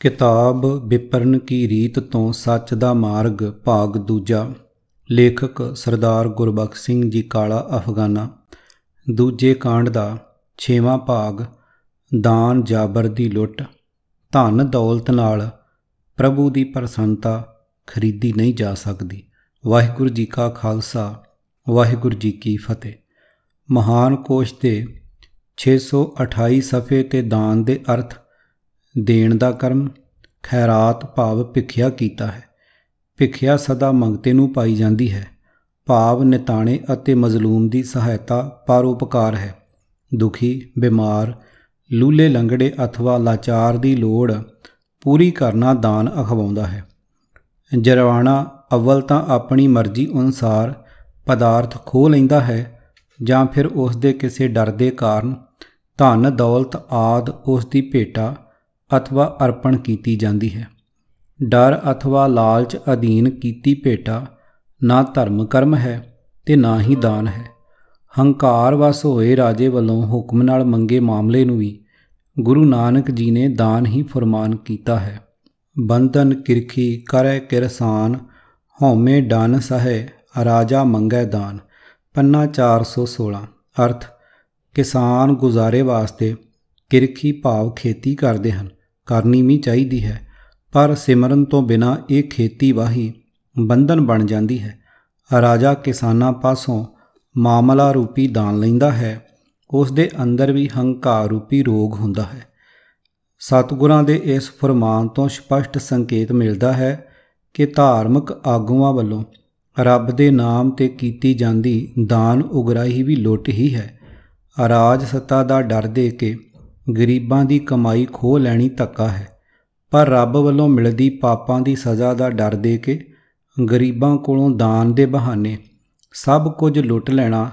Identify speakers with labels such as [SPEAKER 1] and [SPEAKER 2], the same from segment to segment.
[SPEAKER 1] ਕਿਤਾਬ ਵਿਪਰਨ ਕੀ ਰੀਤ ਤੋਂ ਸੱਚ ਦਾ ਮਾਰਗ ਭਾਗ ਦੂਜਾ ਲੇਖਕ ਸਰਦਾਰ ਗੁਰਬਖਸ਼ ਸਿੰਘ ਜੀ ਕਾਲਾ ਅਫਗਾਨਾ ਦੂਜੇ ਕਾਂਡ ਦਾ 6ਵਾਂ ਭਾਗ ਦਾਨ ਜਾਬਰ ਦੀ ਲੁੱਟ ਧਨ ਦੌਲਤ ਨਾਲ ਪ੍ਰਭੂ ਦੀ ਪ੍ਰਸੰਨਤਾ ਖਰੀਦੀ ਨਹੀਂ ਜਾ ਸਕਦੀ ਵਾਹਿਗੁਰੂ ਜੀ ਕਾ ਖਾਲਸਾ ਵਾਹਿਗੁਰੂ ਜੀ ਕੀ ਫਤਿਹ ਮਹਾਨ ਕੋਸ਼ ਤੇ 628 ਸਫ਼ੇ ਤੇ ਦਾਨ ਦੇ ਅਰਥ ਦੇਣ ਦਾ ਕਰਮ ਖੈਰਾਤ ਭਾਵ ਭਿਖਿਆ ਕੀਤਾ ਹੈ ਭਿਖਿਆ ਸਦਾ ਮੰਗਤੇ ਨੂੰ ਪਾਈ ਜਾਂਦੀ ਹੈ ਭਾਵ ਨਿਤਾਣੇ ਅਤੇ ਮਜ਼ਲੂਮ ਦੀ ਸਹਾਇਤਾ ਪਰਉਪਕਾਰ ਹੈ ਦੁਖੀ ਬਿਮਾਰ ਲੂਲੇ ਲੰਗੜੇ अथवा ਲਾਚਾਰ ਦੀ ਲੋੜ ਪੂਰੀ ਕਰਨਾ ਦਾਨ ਅਖਵਾਉਂਦਾ ਹੈ ਜਰਵਾਣਾ ਅਵਲ ਤਾਂ ਆਪਣੀ ਮਰਜ਼ੀ ਅਨੁਸਾਰ ਪਦਾਰਥ ਖੋ ਲੈਂਦਾ ਹੈ ਜਾਂ ਫਿਰ ਉਸ ਦੇ ਕਿਸੇ ਡਰ ਦੇ ਕਾਰਨ ਧਨ ਦੌਲਤ ਆਦ ਉਸ ਦੀ ਭੇਟਾ ਅਥਵਾ ਅਰਪਣ ਕੀਤੀ ਜਾਂਦੀ ਹੈ ਡਰ ਅਥਵਾ ਲਾਲਚ ਅਧੀਨ ਕੀਤੀ ਭੇਟਾ ਨਾ ਧਰਮ ਕਰਮ ਹੈ ਤੇ ਨਾ ਹੀ ਦਾਨ ਹੈ ਹੰਕਾਰ ਵਸ ਹੋਏ ਰਾਜੇ ਵੱਲੋਂ ਹੁਕਮ ਨਾਲ ਮੰਗੇ ਮਾਮਲੇ ਨੂੰ ਵੀ ਗੁਰੂ ਨਾਨਕ ਜੀ ਨੇ ਦਾਨ ਹੀ ਫਰਮਾਨ ਕੀਤਾ ਹੈ ਬੰਧਨ ਕਿਰਖੀ ਕਰੈ ਕਿਰਸਾਨ ਹਉਮੈ ਡਨ ਸਹੈ ਰਾਜਾ ਮੰਗੈ ਦਾਨ ਪੰਨਾ 416 ਅਰਥ ਕਿਸਾਨ ਗੁਜ਼ਾਰੇ ਵਾਸਤੇ ਕਿਰਖੀ ਭਾਵ ਖੇਤੀ ਕਰਦੇ ਹਨ ਕਰਨੀ ਵੀ ਚਾਹੀਦੀ ਹੈ ਪਰ ਸਿਮਰਨ ਤੋਂ ਬਿਨਾ ਇਹ ਖੇਤੀ ਵਾਹੀ ਬੰਧਨ ਬਣ ਜਾਂਦੀ ਹੈ ਰਾਜਾ ਕਿਸਾਨਾਂ ਪਾਸੋਂ ਮਾਮਲਾ ਰੂਪੀ ਦਾਨ ਲੈਂਦਾ ਹੈ ਉਸ ਦੇ ਅੰਦਰ ਵੀ ਹੰਕਾਰ ਰੂਪੀ ਰੋਗ ਹੁੰਦਾ ਹੈ ਸਤਿਗੁਰਾਂ ਦੇ ਇਸ ਫਰਮਾਨ ਤੋਂ ਸਪਸ਼ਟ ਸੰਕੇਤ ਮਿਲਦਾ ਹੈ ਕਿ ਧਾਰਮਿਕ ਆਗੂਆਂ ਵੱਲੋਂ ਰੱਬ ਦੇ ਨਾਮ ਤੇ ਕੀਤੀ ਜਾਂਦੀ ਦਾਨ ਉਗਰਾਹੀ ਵੀ ਲੁੱਟ ਹੀ ਹੈ ਰਾਜ ਸੱਤਾ ਦਾ ਡਰ ਦੇ ਕੇ ਗਰੀਬਾਂ ਦੀ ਕਮਾਈ ਖੋ ਲੈਣੀ ਤੱਕਾ ਹੈ ਪਰ ਰੱਬ ਵੱਲੋਂ ਮਿਲਦੀ ਪਾਪਾਂ ਦੀ ਸਜ਼ਾ ਦਾ ਡਰ ਦੇ ਕੇ ਗਰੀਬਾਂ ਕੋਲੋਂ ਦਾਨ ਦੇ ਬਹਾਨੇ ਸਭ ਕੁਝ ਲੁੱਟ ਲੈਣਾ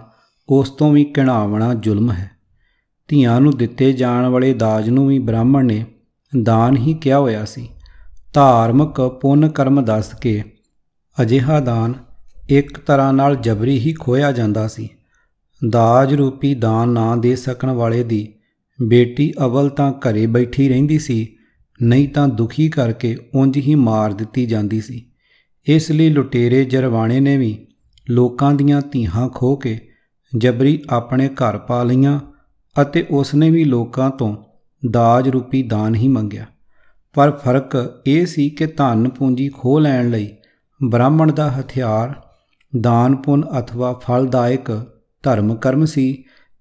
[SPEAKER 1] ਉਸ ਤੋਂ ਵੀ ਕਿਣਾਵਣਾ ਜ਼ੁਲਮ ਹੈ ਧੀਆਂ ਨੂੰ ਦਿੱਤੇ ਜਾਣ ਵਾਲੇ ਦਾਜ ਨੂੰ ਵੀ ਬ੍ਰਾਹਮਣ ਨੇ ਦਾਨ ਹੀ ਕਿਹਾ ਹੋਇਆ ਸੀ ਧਾਰਮਿਕ ਪੁੰਨ ਕਰਮ ਦੱਸ ਕੇ ਅਜਿਹਾ ਦਾਨ ਇੱਕ ਤਰ੍ਹਾਂ ਨਾਲ ਜਬਰੀ ਹੀ ਖੋਇਆ ਜਾਂਦਾ ਸੀ ਦਾਜ ਰੂਪੀ ਦਾਨ ਨਾ ਦੇ ਸਕਣ ਵਾਲੇ ਦੀ ਬੇਟੀ ਅਵਲ ਤਾਂ ਘਰੇ ਬੈਠੀ ਰਹਿੰਦੀ ਸੀ ਨਹੀਂ ਤਾਂ ਦੁਖੀ ਕਰਕੇ ਉਂਝ ਹੀ ਮਾਰ ਦਿੱਤੀ ਜਾਂਦੀ ਸੀ ਇਸ ਲਈ ਲੁਟੇਰੇ ਜਰਵਾਣੇ ਨੇ ਵੀ ਲੋਕਾਂ ਦੀਆਂ ਧੀਹਾਂ ਖੋ ਕੇ ਜਬਰੀ ਆਪਣੇ ਘਰ ਪਾ ਲਈਆਂ ਅਤੇ ਉਸ ਨੇ ਵੀ ਲੋਕਾਂ ਤੋਂ ਦਾਜ ਰੂਪੀ ਦਾਨ ਹੀ ਮੰਗਿਆ ਪਰ ਫਰਕ ਇਹ ਸੀ ਕਿ ਧਨ ਪੂੰਜੀ ਖੋ ਲੈਣ ਲਈ ਬ੍ਰਾਹਮਣ ਦਾ ਹਥਿਆਰ ਦਾਨ ਪੁੰਨ ਅਥਵਾ ਫਲਦਾਇਕ ਧਰਮ ਕਰਮ ਸੀ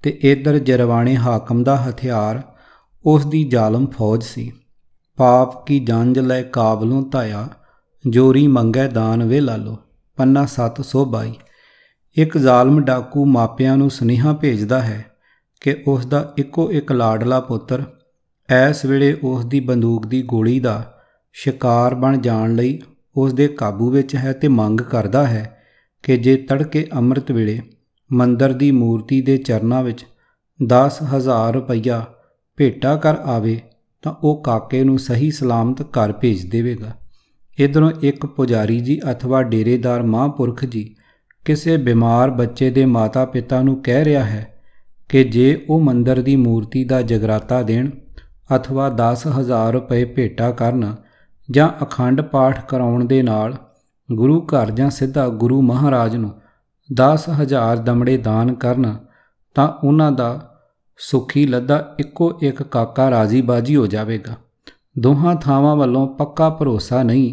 [SPEAKER 1] ਤੇ ਇਧਰ ਜਰਵਾਣੇ ਹਾਕਮ ਦਾ ਹਥਿਆਰ ਉਸ ਦੀ ਜ਼ਾਲਮ ਫੌਜ ਸੀ ਪਾਪ ਕੀ ਜੰਜ ਲੈ ਕਾਬਲੋਂ ਧਾਇਆ ਜੋਰੀ ਮੰਗੈ ਦਾਨ ਵੇ ਲਾਲੋ ਪੰਨਾ 722 ਇੱਕ ਜ਼ਾਲਮ ਡਾਕੂ ਮਾਪਿਆਂ ਨੂੰ ਸੁਨੇਹਾ ਭੇਜਦਾ ਹੈ ਕਿ ਉਸ ਦਾ ਇੱਕੋ ਇੱਕ ਲਾਡਲਾ ਪੁੱਤਰ ਐਸ ਵੇਲੇ ਉਸ ਦੀ ਬੰਦੂਕ ਦੀ ਗੋਲੀ ਦਾ ਸ਼ਿਕਾਰ ਬਣ ਜਾਣ ਲਈ ਉਸ ਦੇ ਕਾਬੂ ਵਿੱਚ ਹੈ ਤੇ ਮੰਗ ਕਰਦਾ ਹੈ ਕਿ ਜੇ ਤੜਕੇ ਅੰਮ੍ਰਿਤ ਵੇਲੇ ਮੰਦਰ ਦੀ ਮੂਰਤੀ ਦੇ ਚਰਨਾਂ ਵਿੱਚ 10000 ਰੁਪਇਆ ਭੇਟਾ ਕਰ ਆਵੇ ਤਾਂ ਉਹ ਕਾਕੇ ਨੂੰ ਸਹੀ ਸਲਾਮਤ ਘਰ ਭੇਜ ਦੇਵੇਗਾ ਇਧਰੋਂ ਇੱਕ ਪੁਜਾਰੀ ਜੀ अथवा ਡੇਰੇਦਾਰ ਮਹਾਂਪੁਰਖ ਜੀ ਕਿਸੇ ਬਿਮਾਰ ਬੱਚੇ ਦੇ ਮਾਤਾ-ਪਿਤਾ ਨੂੰ ਕਹਿ ਰਿਹਾ ਹੈ ਕਿ ਜੇ ਉਹ ਮੰਦਰ ਦੀ ਮੂਰਤੀ ਦਾ ਜਗਰਾਤਾ ਦੇਣ अथवा 10000 ਰੁਪਏ ਭੇਟਾ ਕਰਨ ਜਾਂ ਅਖੰਡ ਪਾਠ ਕਰਾਉਣ ਦੇ ਨਾਲ ਗੁਰੂ ਘਰ ਜਾਂ ਸਿੱਧਾ ਗੁਰੂ ਮਹਾਰਾਜ ਨੂੰ 10000 ਦਮੜੇ ਦਾਨ ਕਰਨ ਤਾਂ ਉਹਨਾਂ ਦਾ ਸੁਖੀ ਲੱਦਾ ਇੱਕੋ ਇੱਕ ਕਾਕਾ ਰਾਜੀ ਬਾਜੀ ਹੋ ਜਾਵੇਗਾ ਦੋਹਾਂ ਥਾਵਾਂ ਵੱਲੋਂ ਪੱਕਾ ਭਰੋਸਾ ਨਹੀਂ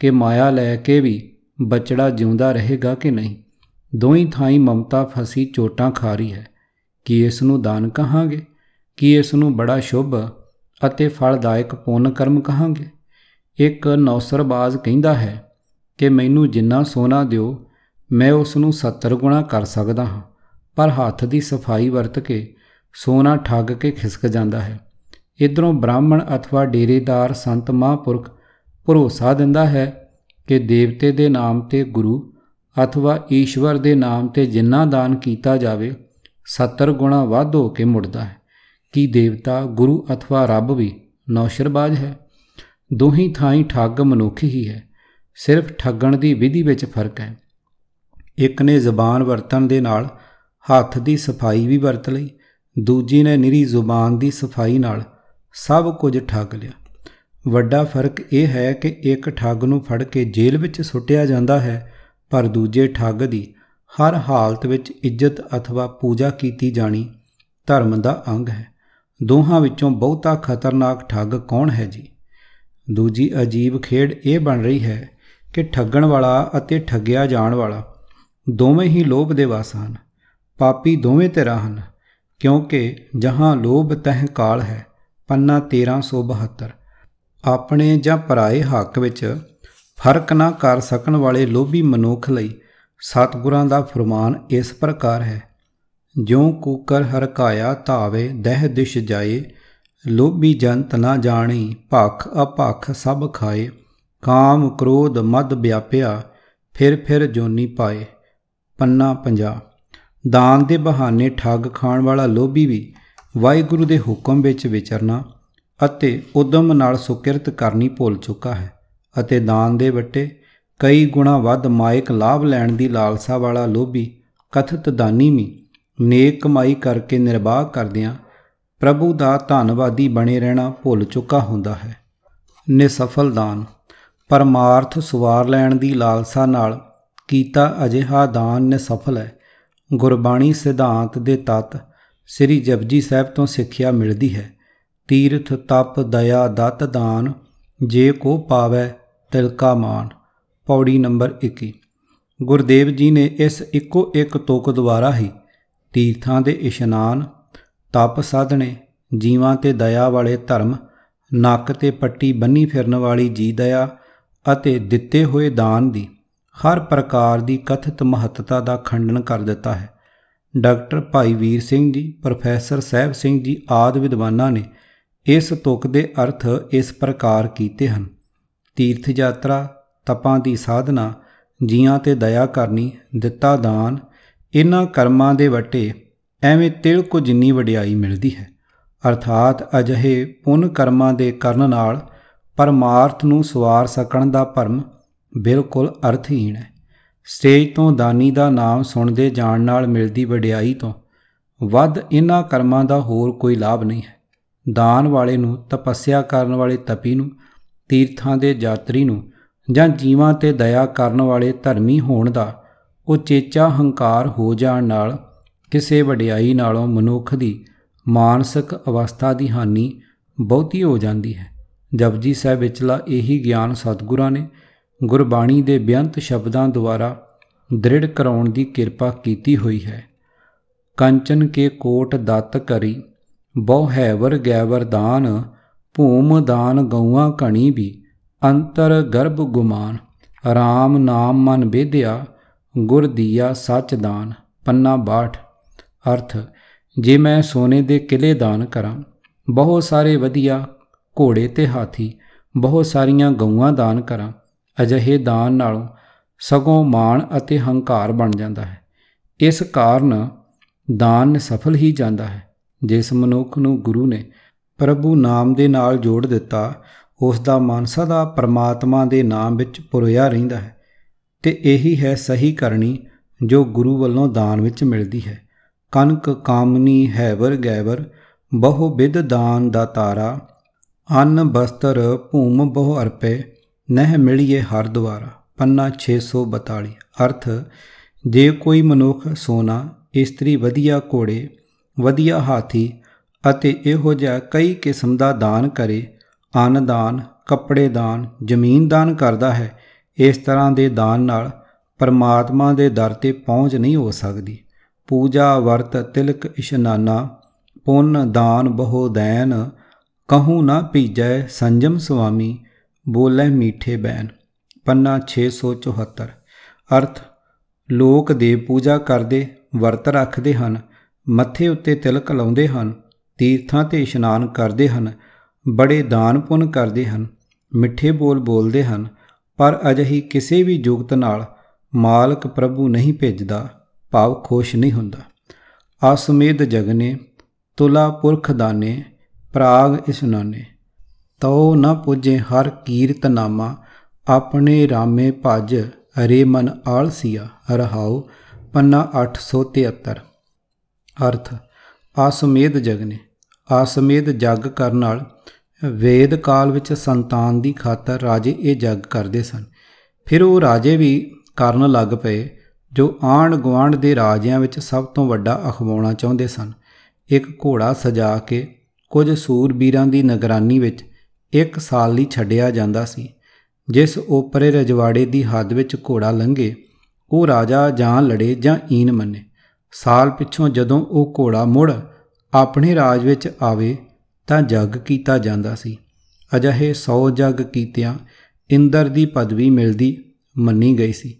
[SPEAKER 1] ਕਿ ਮਾਇਆ ਲੈ ਕੇ ਵੀ ਬਚੜਾ ਜਿਉਂਦਾ ਰਹੇਗਾ ਕਿ ਨਹੀਂ ਦੋਹੀ ਥਾਈ ਮਮਤਾ ਫਸੀ ਚੋਟਾਂ ਖਾ ਰਹੀ ਹੈ ਕੀ ਇਸ ਨੂੰ ਦਾਨ ਕਹਾਂਗੇ ਕੀ ਇਸ ਨੂੰ ਬੜਾ ਸ਼ੁਭ ਅਤੇ ਫਲਦਾਇਕ ਪੁੰਨ ਕਰਮ ਕਹਾਂਗੇ ਇੱਕ ਨੌਸਰਬਾਜ਼ ਕਹਿੰਦਾ ਹੈ ਕਿ ਮੈਨੂੰ ਜਿੰਨਾ ਸੋਨਾ ਦਿਓ ਮੈਂ ਉਸ ਨੂੰ 70 ਗੁਣਾ ਕਰ ਸਕਦਾ ਹਾਂ ਪਰ ਹੱਥ ਦੀ ਸਫਾਈ ਵਰਤ ਕੇ ਸੋਨਾ ਠੱਗ ਕੇ ਖਿਸਕ ਜਾਂਦਾ ਹੈ ਇਧਰੋਂ ਬ੍ਰਾਹਮਣ ਅਥਵਾ ਡੇਰੇਦਾਰ ਸੰਤ ਮਹਾਪੁਰਖ ਭਰੋਸਾ ਦਿੰਦਾ ਹੈ ਕਿ ਦੇਵਤੇ ਦੇ ਨਾਮ ਤੇ ਗੁਰੂ ਅਥਵਾ ਈਸ਼ਵਰ ਦੇ ਨਾਮ ਤੇ ਜਿੰਨਾ ਦਾਨ ਕੀਤਾ ਜਾਵੇ 70 ਗੁਣਾ ਵੱਧ ਹੋ ਕੇ ਮੁੜਦਾ ਹੈ ਕੀ ਦੇਵਤਾ ਗੁਰੂ ਅਥਵਾ ਰੱਬ ਵੀ ਨੌਸ਼ਰਬਾਜ ਹੈ ਦੋਹੀ ਹੀ ਠੱਗ ਮਨੁੱਖ ਹੀ ਹੈ ਸਿਰਫ ਠੱਗਣ ਦੀ ਵਿਧੀ ਵਿੱਚ ਫਰਕ ਹੈ ਇੱਕ ਨੇ ਜ਼ਬਾਨ ਵਰਤਣ ਦੇ ਨਾਲ ਹੱਥ ਦੀ ਸਫਾਈ ਵੀ ਵਰਤ ਲਈ ਦੂਜੀ ਨੇ ਨਿਰੀ ਜ਼ੁਬਾਨ ਦੀ ਸਫਾਈ ਨਾਲ ਸਭ ਕੁਝ ਠੱਗ ਲਿਆ ਵੱਡਾ ਫਰਕ ਇਹ ਹੈ ਕਿ ਇੱਕ ਠੱਗ ਨੂੰ ਫੜ ਕੇ ਜੇਲ੍ਹ ਵਿੱਚ ਸੁੱਟਿਆ ਜਾਂਦਾ ਹੈ ਪਰ ਦੂਜੇ ਠੱਗ ਦੀ ਹਰ ਹਾਲਤ ਵਿੱਚ ਇੱਜ਼ਤ ਅਥਵਾ ਪੂਜਾ ਕੀਤੀ ਜਾਣੀ ਧਰਮ ਦਾ ਅੰਗ ਹੈ ਦੋਹਾਂ ਵਿੱਚੋਂ ਬਹੁਤਾ ਖਤਰਨਾਕ ਠੱਗ ਕੌਣ ਹੈ ਜੀ ਦੂਜੀ ਅਜੀਬ ਖੇਡ ਇਹ ਬਣ ਰਹੀ ਹੈ ਕਿ ਠੱਗਣ ਵਾਲਾ ਅਤੇ ਠੱਗਿਆ ਜਾਣ ਵਾਲਾ ਦੋਵੇਂ ਹੀ ਲੋਭ ਦੇ ਵਾਸ ਹਨ ਪਾਪੀ ਦੋਵੇਂ ਤੇਰਾ ਹਨ ਕਿਉਂਕਿ ਜਹਾਂ ਲੋਭ ਤਹ ਕਾਲ ਹੈ ਪੰਨਾ 1372 ਆਪਣੇ ਜਾਂ ਪਰਾਏ ਹੱਕ ਵਿੱਚ ਫਰਕ ਨਾ ਕਰ ਸਕਣ ਵਾਲੇ ਲੋਭੀ ਮਨੁੱਖ ਲਈ ਸਤਿਗੁਰਾਂ ਦਾ ਫਰਮਾਨ ਇਸ ਪ੍ਰਕਾਰ ਹੈ ਜਿਉ ਕੂਕਰ ਹਰਕਾਇਆ ਧਾਵੇ ਦਹਿ ਦਿਸ਼ ਜਾਏ ਲੋਭੀ ਜੰਤ ਨਾ ਜਾਣੀ ਭਖ ਅਭਖ ਸਭ ਖਾਏ ਕਾਮ ਕ੍ਰੋਧ ਮਦ ਵਿਆਪਿਆ ਫਿਰ ਫਿਰ ਜੋਨੀ ਪਾਏ ਪੰਨਾ 50 ਦਾਨ ਦੇ ਬਹਾਨੇ ਠੱਗ ਖਾਣ ਵਾਲਾ ਲੋਭੀ ਵੀ ਵਾਹਿਗੁਰੂ ਦੇ ਹੁਕਮ ਵਿੱਚ ਵਿਚਰਨਾ ਅਤੇ ਉਦਮ ਨਾਲ ਸੁਕਿਰਤ ਕਰਨੀ ਭੁੱਲ ਚੁੱਕਾ ਹੈ ਅਤੇ ਦਾਨ ਦੇ ਵੱਟੇ ਕਈ ਗੁਣਾ ਵੱਧ ਮਾਇਕ ਲਾਭ ਲੈਣ ਦੀ ਲਾਲਸਾ ਵਾਲਾ ਲੋਭੀ ਕਥਤ ਦਾਨੀ ਵੀ ਨੇਕ ਕਮਾਈ ਕਰਕੇ ਨਿਰਵਾਹ ਕਰਦਿਆਂ ਪ੍ਰਭੂ ਦਾ ਧੰਨਵਾਦੀ ਬਣੇ ਰਹਿਣਾ ਭੁੱਲ ਚੁੱਕਾ ਹੁੰਦਾ ਹੈ ਨਿਸਫਲ ਦਾਨ ਪਰਮਾਰਥ ਸਵਾਰ ਲੈਣ ਦੀ ਲਾਲਸਾ ਨਾਲ ਕੀਤਾ ਅਜਿਹਾ ਦਾਨ ਨੇ ਸਫਲ ਹੈ ਗੁਰਬਾਣੀ ਸਿਧਾਂਤ ਦੇ ਤਤ ਸ੍ਰੀ ਜਪਜੀ ਸਾਹਿਬ ਤੋਂ ਸਿੱਖਿਆ ਮਿਲਦੀ ਹੈ ਤੀਰਥ ਤਪ ਦਇਆ ਦਤ ਦਾਨ ਜੇ ਕੋ ਪਾਵੇ ਤਿਲਕਾ ਮਾਨ ਪੌੜੀ ਨੰਬਰ 21 ਗੁਰਦੇਵ ਜੀ ਨੇ ਇਸ ਇੱਕੋ ਇੱਕ ਤੋਕ ਦੁਆਰਾ ਹੀ ਤੀਰਥਾਂ ਦੇ ਇਸ਼ਨਾਨ ਤਪ ਸਾਧਣੇ ਜੀਵਾਂ ਤੇ ਦਇਆ ਵਾਲੇ ਧਰਮ ਨੱਕ ਤੇ ਪੱਟੀ ਬੰਨੀ ਫਿਰਨ ਵਾਲੀ ਜੀ ਦਇਆ ਅਤੇ ਦਿੱਤੇ ਹੋਏ ਦਾਨ ਦੀ ਹਰ ਪ੍ਰਕਾਰ ਦੀ ਕਥਿਤ ਮਹੱਤਤਾ ਦਾ ਖੰਡਨ ਕਰ ਦਿੱਤਾ ਹੈ ਡਾਕਟਰ ਭਾਈ ਵੀਰ ਸਿੰਘ ਜੀ ਪ੍ਰੋਫੈਸਰ ਸਹਿਬ ਸਿੰਘ ਜੀ ਆਦ ਵਿਦਵਾਨਾਂ ਨੇ ਇਸ ਤੁਕ ਦੇ ਅਰਥ ਇਸ ਪ੍ਰਕਾਰ ਕੀਤੇ ਹਨ ਤੀਰਥ ਯਾਤਰਾ ਤਪਾਂ ਦੀ ਸਾਧਨਾ ਜੀਆਂ ਤੇ ਦਇਆ ਕਰਨੀ ਦਿੱਤਾ ਦਾਨ ਇਹਨਾਂ ਕਰਮਾਂ ਦੇ ਵਟੇ ਐਵੇਂ ਤਿਲ ਕੋ ਜਿੰਨੀ ਵਡਿਆਈ ਮਿਲਦੀ ਹੈ ਅਰਥਾਤ ਅਜਹੇ ਪੁੰਨ ਕਰਮਾਂ ਦੇ ਕਰਨ ਨਾਲ ਪਰਮਾਰਥ ਨੂੰ ਸਵਾਰ ਸਕਣ ਦਾ ਭਰਮ ਬਿਲਕੁਲ ਅਰਥਹੀਣ ਹੈ ਸਟੇਜ ਤੋਂ ਦਾਨੀ ਦਾ ਨਾਮ ਸੁਣਦੇ ਜਾਣ ਨਾਲ ਮਿਲਦੀ ਵਡਿਆਈ ਤੋਂ ਵੱਧ ਇਹਨਾਂ ਕਰਮਾਂ ਦਾ ਹੋਰ ਕੋਈ ਲਾਭ ਨਹੀਂ ਹੈ ਦਾਨ ਵਾਲੇ ਨੂੰ ਤਪੱਸਿਆ ਕਰਨ ਵਾਲੇ ਤਪੀ ਨੂੰ ਤੀਰਥਾਂ ਦੇ ਯਾਤਰੀ ਨੂੰ ਜਾਂ ਜੀਵਾਂ ਤੇ ਦਇਆ ਕਰਨ ਵਾਲੇ ਧਰਮੀ ਹੋਣ ਦਾ ਉਹ ਚੇਚਾ ਹੰਕਾਰ ਹੋ ਜਾਣ ਨਾਲ ਕਿਸੇ ਵਡਿਆਈ ਨਾਲੋਂ ਮਨੁੱਖ ਦੀ ਮਾਨਸਿਕ ਅਵਸਥਾ ਦੀ ਹਾਨੀ ਬਹੁਤੀ ਹੋ ਜਾਂਦੀ ਹੈ ਜਪਜੀ ਸਾਹਿਬ ਵਿਚਲਾ ਇਹੀ ਗਿਆਨ ਸਤਿਗੁਰਾਂ ਨੇ ਗੁਰਬਾਣੀ ਦੇ ਬਿਆੰਤ ਸ਼ਬਦਾਂ ਦੁਆਰਾ ਦ੍ਰਿੜ ਕਰਾਉਣ ਦੀ ਕਿਰਪਾ ਕੀਤੀ ਹੋਈ ਹੈ ਕੰਚਨ ਕੇ ਕੋਟ ਦਤ ਕਰੀ ਬਹੁ ਹੈ ਵਰ ਗੈਵਰ ਦਾਨ ਭੂਮ ਦਾਨ ਗਉਆਂ ਘਣੀ ਵੀ ਅੰਤਰ ਗਰਭ ਗੁਮਾਨ RAM ਨਾਮ ਮਨ ਵਿਧਿਆ ਗੁਰ ਦੀਆ ਸੱਚ ਦਾਨ ਪੰਨਾ 62 ਅਰਥ ਜੇ ਮੈਂ ਸੋਨੇ ਦੇ ਕਿਲੇ ਦਾਨ ਕਰਾਂ ਬਹੁਤ ਸਾਰੇ ਵਧੀਆ ਘੋੜੇ ਤੇ ਹਾਥੀ ਬਹੁਤ ਸਾਰੀਆਂ ਗਊਆਂ ਦਾਨ ਕਰਾਂ ਅਜਿਹੇ ਦਾਨ ਨਾਲੋਂ ਸਗੋਂ ਮਾਣ ਅਤੇ ਹੰਕਾਰ ਬਣ ਜਾਂਦਾ ਹੈ ਇਸ ਕਾਰਨ ਦਾਨ ਸਫਲ ਹੀ ਜਾਂਦਾ ਹੈ ਜਿਸ ਮਨੁੱਖ ਨੂੰ ਗੁਰੂ ਨੇ ਪ੍ਰਭੂ ਨਾਮ ਦੇ ਨਾਲ ਜੋੜ ਦਿੱਤਾ ਉਸ ਦਾ ਮਨ ਸਦਾ ਪਰਮਾਤਮਾ ਦੇ ਨਾਮ ਵਿੱਚ ਪੁਰਿਆ ਰਹਿੰਦਾ ਹੈ ਤੇ ਇਹੀ ਹੈ ਸਹੀ ਕਰਨੀ ਜੋ ਗੁਰੂ ਵੱਲੋਂ ਦਾਨ ਵਿੱਚ ਮਿਲਦੀ ਹੈ ਕਨਕ ਕਾਮਨੀ ਹੈ ਵਰ ਗੈਵਰ ਬਹੁ ਵਿਦ ਦਾਨ ਦਾ ਤਾਰਾ ਅੰਨ ਬਸਤਰ ਭੂਮ ਬਹੁ ਅਰਪੇ ਨਹਿ ਮਿਲੀਏ ਹਰ ਦੁਆਰਾ ਪੰਨਾ 642 ਅਰਥ ਜੇ ਕੋਈ ਮਨੁੱਖ ਸੋਨਾ ਇਸਤਰੀ ਵਧੀਆ ਘੋੜੇ ਵਧੀਆ ਹਾਥੀ ਅਤੇ ਇਹੋ ਜਿਹਾ ਕਈ ਕਿਸਮ ਦਾ ਦਾਨ ਕਰੇ ਅੰਨ ਦਾਨ ਕੱਪੜੇ ਦਾਨ ਜ਼ਮੀਨ ਦਾਨ ਕਰਦਾ ਹੈ ਇਸ ਤਰ੍ਹਾਂ ਦੇ ਦਾਨ ਨਾਲ ਪਰਮਾਤਮਾ ਦੇ ਦਰ ਤੇ ਪਹੁੰਚ ਨਹੀਂ ਹੋ ਸਕਦੀ ਪੂਜਾ ਵਰਤ ਤਿਲਕ ਇਸ਼ਨਾਨਾ ਪੁੰਨ ਦਾਨ ਬਹੁ ਦੈਨ ਕਹੂ ਨਾ ਭੀਜੈ ਸੰਜਮ ਸੁਆਮੀ ਬੋਲੇ ਮੀਠੇ ਬੈਨ ਪੰਨਾ 674 ਅਰਥ ਲੋਕ ਦੇ ਪੂਜਾ ਕਰਦੇ ਵਰਤ ਰੱਖਦੇ ਹਨ ਮੱਥੇ ਉੱਤੇ ਤਿਲਕ ਲਾਉਂਦੇ ਹਨ ਤੀਰਥਾਂ ਤੇ ਇਸ਼ਨਾਨ ਕਰਦੇ ਹਨ ਬੜੇ ਦਾਨ ਪੁੰਨ ਕਰਦੇ ਹਨ ਮਿੱਠੇ ਬੋਲ ਬੋਲਦੇ ਹਨ ਪਰ ਅਜਹੀ ਕਿਸੇ ਵੀ ਜੁਗਤ ਨਾਲ ਮਾਲਕ ਪ੍ਰਭੂ ਨਹੀਂ ਭੇਜਦਾ ਭਾਵ ਖੁਸ਼ ਨਹੀਂ ਹੁੰਦਾ ਆਸਮੇਦ ਜਗਨੇ ਤੁਲਾ ਪੁਰਖ ਦਾਨੇ ਪ੍ਰਾਗ ਇਸਨਾਨੇ ਤਉ ਨ ਪੁਜੇ ਹਰ ਕੀਰਤ ਨਾਮਾ ਆਪਣੇ ਰਾਮੇ ਭਜ ਹਰੇ ਮਨ ਆਲਸੀਆ ਰਹਾਉ ਪੰਨਾ 873 ਅਰਥ ਆਸਮੇਧ ਜਗਨੇ ਆਸਮੇਦ ਜਗ ਕਰਨ ਨਾਲ ਵੇਦ ਕਾਲ ਵਿੱਚ ਸੰਤਾਨ ਦੀ ਖਾਤਰ ਰਾਜੇ ਇਹ ਜਗ ਕਰਦੇ ਸਨ ਫਿਰ ਉਹ ਰਾਜੇ ਵੀ ਕਰਨ ਲੱਗ ਪਏ ਜੋ ਆਣ ਗਵਾਂਡ ਦੇ ਰਾਜਿਆਂ ਵਿੱਚ ਸਭ ਤੋਂ ਵੱਡਾ ਅਖਵਾਉਣਾ ਚਾਹੁੰਦੇ ਸਨ ਇੱਕ ਘੋੜਾ ਸਜਾ ਕੇ ਕੁਝ ਸੂਰਬੀਰਾਂ ਦੀ ਨਿਗਰਾਨੀ ਵਿੱਚ ਇੱਕ ਸਾਲ ਲਈ ਛੱਡਿਆ ਜਾਂਦਾ ਸੀ ਜਿਸ ਉਪਰੇ ਰਜਵਾੜੇ ਦੀ ਹੱਦ ਵਿੱਚ ਘੋੜਾ ਲੰਘੇ ਉਹ ਰਾਜਾ ਜਾਂ ਲੜੇ ਜਾਂ ਈਨ ਮੰਨੇ ਸਾਲ ਪਿੱਛੋਂ ਜਦੋਂ ਉਹ ਘੋੜਾ ਮੁੜ ਆਪਣੇ ਰਾਜ ਵਿੱਚ ਆਵੇ ਤਾਂ ਜੱਗ ਕੀਤਾ ਜਾਂਦਾ ਸੀ ਅਜਿਹੇ 100 ਜੱਗ ਕੀਤਿਆਂ ਇੰਦਰ ਦੀ ਪਦਵੀ ਮਿਲਦੀ ਮੰਨੀ ਗਈ ਸੀ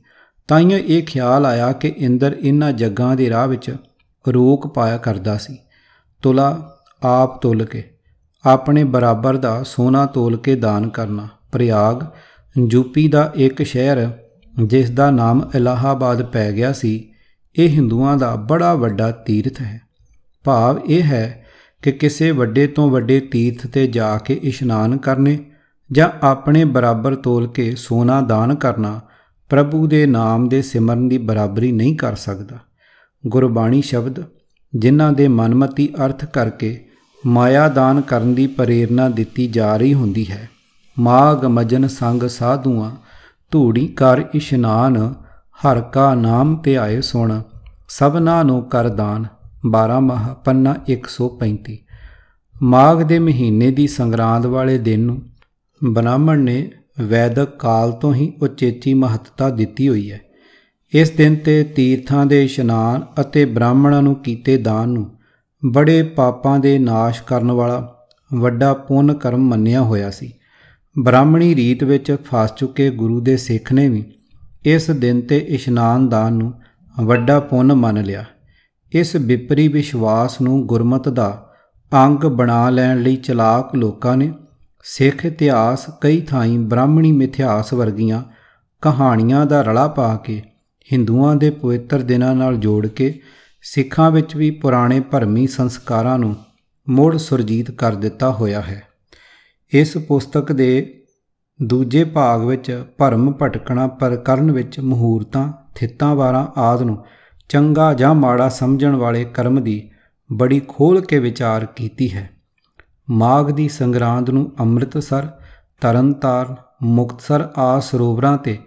[SPEAKER 1] ਤਾਈਓ ਇਹ ਖਿਆਲ ਆਇਆ ਕਿ ਇੰਦਰ ਇਹਨਾਂ ਜੱਗਾਂ ਦੇ ਰਾਹ ਵਿੱਚ ਰੋਕ ਪਾਇਆ ਕਰਦਾ ਸੀ ਤੁਲਾ ਆਪ ਤੁਲ ਕੇ ਆਪਣੇ ਬਰਾਬਰ ਦਾ ਸੋਨਾ ਤੋਲ ਕੇ ਦਾਨ ਕਰਨਾ ਪ੍ਰਯਾਗ ਯੂਪੀ ਦਾ ਇੱਕ ਸ਼ਹਿਰ ਜਿਸ ਦਾ ਨਾਮ ਇਲਾਹਾਬਾਦ ਪੈ ਗਿਆ ਸੀ ਇਹ ਹਿੰਦੂਆਂ ਦਾ ਬੜਾ ਵੱਡਾ ਤੀਰਥ ਹੈ ਭਾਵ ਇਹ ਹੈ ਕਿ ਕਿਸੇ ਵੱਡੇ ਤੋਂ ਵੱਡੇ ਤੀਰਥ ਤੇ ਜਾ ਕੇ ਇਸ਼ਨਾਨ ਕਰਨੇ ਜਾਂ ਆਪਣੇ ਬਰਾਬਰ ਤੋਲ ਕੇ ਸੋਨਾ ਦਾਨ ਕਰਨਾ ਪ੍ਰਭੂ ਦੇ ਨਾਮ ਦੇ ਸਿਮਰਨ ਦੀ ਬਰਾਬਰੀ ਨਹੀਂ ਕਰ ਸਕਦਾ ਗੁਰਬਾਣੀ ਸ਼ਬਦ ਜਿਨ੍ਹਾਂ ਦੇ ਮਨਮਤੀ ਅਰਥ ਕਰਕੇ ਮਾਇਆ ਦਾਨ ਕਰਨ ਦੀ ਪ੍ਰੇਰਣਾ ਦਿੱਤੀ ਜਾ ਰਹੀ ਹੁੰਦੀ ਹੈ ਮਾਗ ਮਜਨ ਸੰਗ ਸਾਧੂਆਂ ਧੂੜੀ ਕਰ ਇਸ਼ਨਾਨ ਹਰ ਕਾ ਨਾਮ ਆਏ ਸੁਣ ਸਭਨਾ ਨੂੰ ਕਰ ਦਾਨ 12 ਮਹ ਪੰਨਾ 135 ਮਾਗ ਦੇ ਮਹੀਨੇ ਦੀ ਸੰਗਰਾਂਦ ਵਾਲੇ ਦਿਨ ਨੂੰ ਬ੍ਰਾਹਮਣ ਨੇ ਵੈਦਿਕ ਕਾਲ ਤੋਂ ਹੀ ਉਚੇਚੀ ਮਹੱਤਤਾ ਦਿੱਤੀ ਹੋਈ ਹੈ ਇਸ ਦਿਨ ਤੇ ਤੀਰਥਾਂ ਦੇ ਇਸ਼ਨਾਨ ਅਤੇ ਬ੍ਰਾਹਮਣਾਂ ਨੂੰ ਕੀਤੇ ਦਾਨ ਨੂੰ ਬੜੇ ਪਾਪਾਂ ਦੇ ਨਾਸ਼ ਕਰਨ ਵਾਲਾ ਵੱਡਾ ਪੁੰਨ ਕਰਮ ਮੰਨਿਆ ਹੋਇਆ ਸੀ ਬ੍ਰਾਹਮਣੀ ਰੀਤ ਵਿੱਚ ਫਸ ਚੁੱਕੇ ਗੁਰੂ ਦੇ ਸਿੱਖ ਨੇ ਵੀ ਇਸ ਦਿਨ ਤੇ ਇਸ਼ਨਾਨ ਦਾਨ ਨੂੰ ਵੱਡਾ ਪੁੰਨ ਮੰਨ ਲਿਆ ਇਸ ਵਿਪਰੀ ਵਿਸ਼ਵਾਸ ਨੂੰ ਗੁਰਮਤ ਦਾ ਅੰਗ ਬਣਾ ਲੈਣ ਲਈ ਚਲਾਕ ਲੋਕਾਂ ਨੇ ਸਿੱਖ ਇਤਿਹਾਸ ਕਈ ਥਾਈਂ ਬ੍ਰਾਹਮਣੀ ਮਿਥਿਹਾਸ ਵਰਗੀਆਂ ਕਹਾਣੀਆਂ ਦਾ ਰਲਾ ਪਾ ਕੇ ਹਿੰਦੂਆਂ ਦੇ ਪਵਿੱਤਰ ਦਿਨਾਂ ਨਾਲ ਜੋੜ ਕੇ ਸਿੱਖਾਂ ਵਿੱਚ ਵੀ ਪੁਰਾਣੇ ਭਰਮੀ ਸੰਸਕਾਰਾਂ ਨੂੰ ਮੁੜ ਸੁਰਜੀਤ ਕਰ ਦਿੱਤਾ ਹੋਇਆ ਹੈ ਇਸ ਪੁਸਤਕ ਦੇ ਦੂਜੇ ਭਾਗ ਵਿੱਚ ਭਰਮ ਭਟਕਣਾ ਪ੍ਰਕਰਨ ਵਿੱਚ ਮਹੂਰਤਾਂ ਥਿੱਤਾਂ ਵਾਰਾਂ ਆਦ ਨੂੰ ਚੰਗਾ ਜਾਂ ਮਾੜਾ ਸਮਝਣ ਵਾਲੇ ਕਰਮ ਦੀ ਬੜੀ ਖੋਲ ਕੇ ਵਿਚਾਰ ਕੀਤੀ ਹੈ ਮਾਗ ਦੀ ਸੰਗਰਾਂਦ ਨੂੰ ਅੰਮ੍ਰਿਤਸਰ ਤਰਨਤਾਰਨ ਮੁਕਤਸਰ ਆ ਸਰੋਵਰਾਂ ਤੇ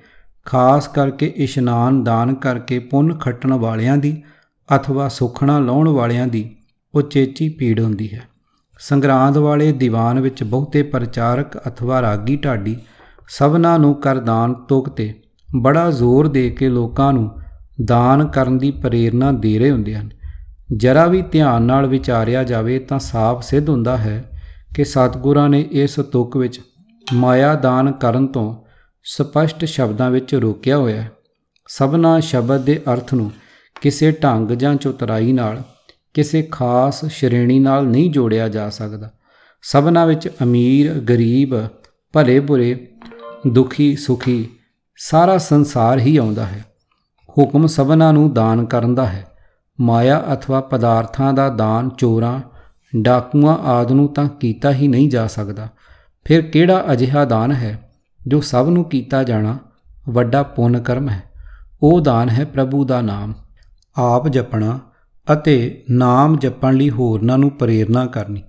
[SPEAKER 1] ਖਾਸ ਕਰਕੇ ਇਸ਼ਨਾਨ ਦਾਨ ਕਰਕੇ ਪੁੰਨ ਖੱਟਣ ਵਾਲਿਆਂ ਦੀ ਅਥਵਾ ਸੁਖਣਾ ਲਾਉਣ ਵਾਲਿਆਂ ਦੀ ਉਚੇਚੀ ਪੀੜ ਹੁੰਦੀ ਹੈ ਸੰਗਰਾਂਦ ਵਾਲੇ ਦੀਵਾਨ ਵਿੱਚ ਬਹੁਤੇ ਪ੍ਰਚਾਰਕ ਅਥਵਾ ਰਾਗੀ ਢਾਡੀ ਸਭਨਾਂ ਨੂੰ ਕਰਦਾਨ ਤੋਕਤੇ ਬੜਾ ਜ਼ੋਰ ਦੇ ਕੇ ਲੋਕਾਂ ਨੂੰ ਦਾਨ ਕਰਨ ਦੀ ਪ੍ਰੇਰਣਾ ਦੇ ਰਹੇ ਹੁੰਦੇ ਹਨ ਜਰਾ ਵੀ ਧਿਆਨ ਨਾਲ ਵਿਚਾਰਿਆ ਜਾਵੇ ਤਾਂ ਸਾਫ਼ ਸਿੱਧ ਹੁੰਦਾ ਹੈ ਕਿ ਸਤਗੁਰਾਂ ਨੇ ਇਸ ਤੁਕ ਵਿੱਚ ਮਾਇਆ ਦਾਨ ਕਰਨ ਤੋਂ ਸਪਸ਼ਟ ਸ਼ਬਦਾਂ ਵਿੱਚ ਰੋਕਿਆ ਹੋਇਆ ਹੈ ਸਭਨਾ ਸ਼ਬਦ ਦੇ ਅਰਥ ਨੂੰ ਕਿਸੇ ਢੰਗ ਜਾਂ ਚੁਤਰਾਈ ਨਾਲ ਕਿਸੇ ਖਾਸ ਸ਼੍ਰੇਣੀ ਨਾਲ ਨਹੀਂ ਜੋੜਿਆ ਜਾ ਸਕਦਾ ਸਭਨਾ ਵਿੱਚ ਅਮੀਰ ਗਰੀਬ ਭਲੇ ਬੁਰੇ ਦੁਖੀ ਸੁਖੀ ਸਾਰਾ ਸੰਸਾਰ ਹੀ ਆਉਂਦਾ ਹੈ ਹੁਕਮ ਸਭਨਾ ਨੂੰ ਦਾਨ ਕਰਨ ਦਾ ਹੈ ਮਾਇਆ ਅਥਵਾ ਪਦਾਰਥਾਂ ਦਾ ਦਾਨ ਚੋਰਾਂ ਡਾਕੂਆਂ ਆਦ ਨੂੰ ਤਾਂ ਕੀਤਾ ਹੀ ਨਹੀਂ ਜਾ ਸਕਦਾ ਫਿਰ ਕਿਹੜਾ ਅਜਿਹਾ ਦਾਨ ਹੈ ਜੋ ਸਭ ਨੂੰ ਕੀਤਾ ਜਾਣਾ ਵੱਡਾ ਪੁੰਨ ਕਰਮ ਹੈ ਉਹ ਦਾਨ ਹੈ ਪ੍ਰਭੂ ਦਾ ਨਾਮ ਆਪ ਜਪਣਾ ਅਤੇ ਨਾਮ ਜਪਣ ਲਈ ਹੋਰਨਾਂ ਨੂੰ ਪ੍ਰੇਰਣਾ ਕਰਨੀ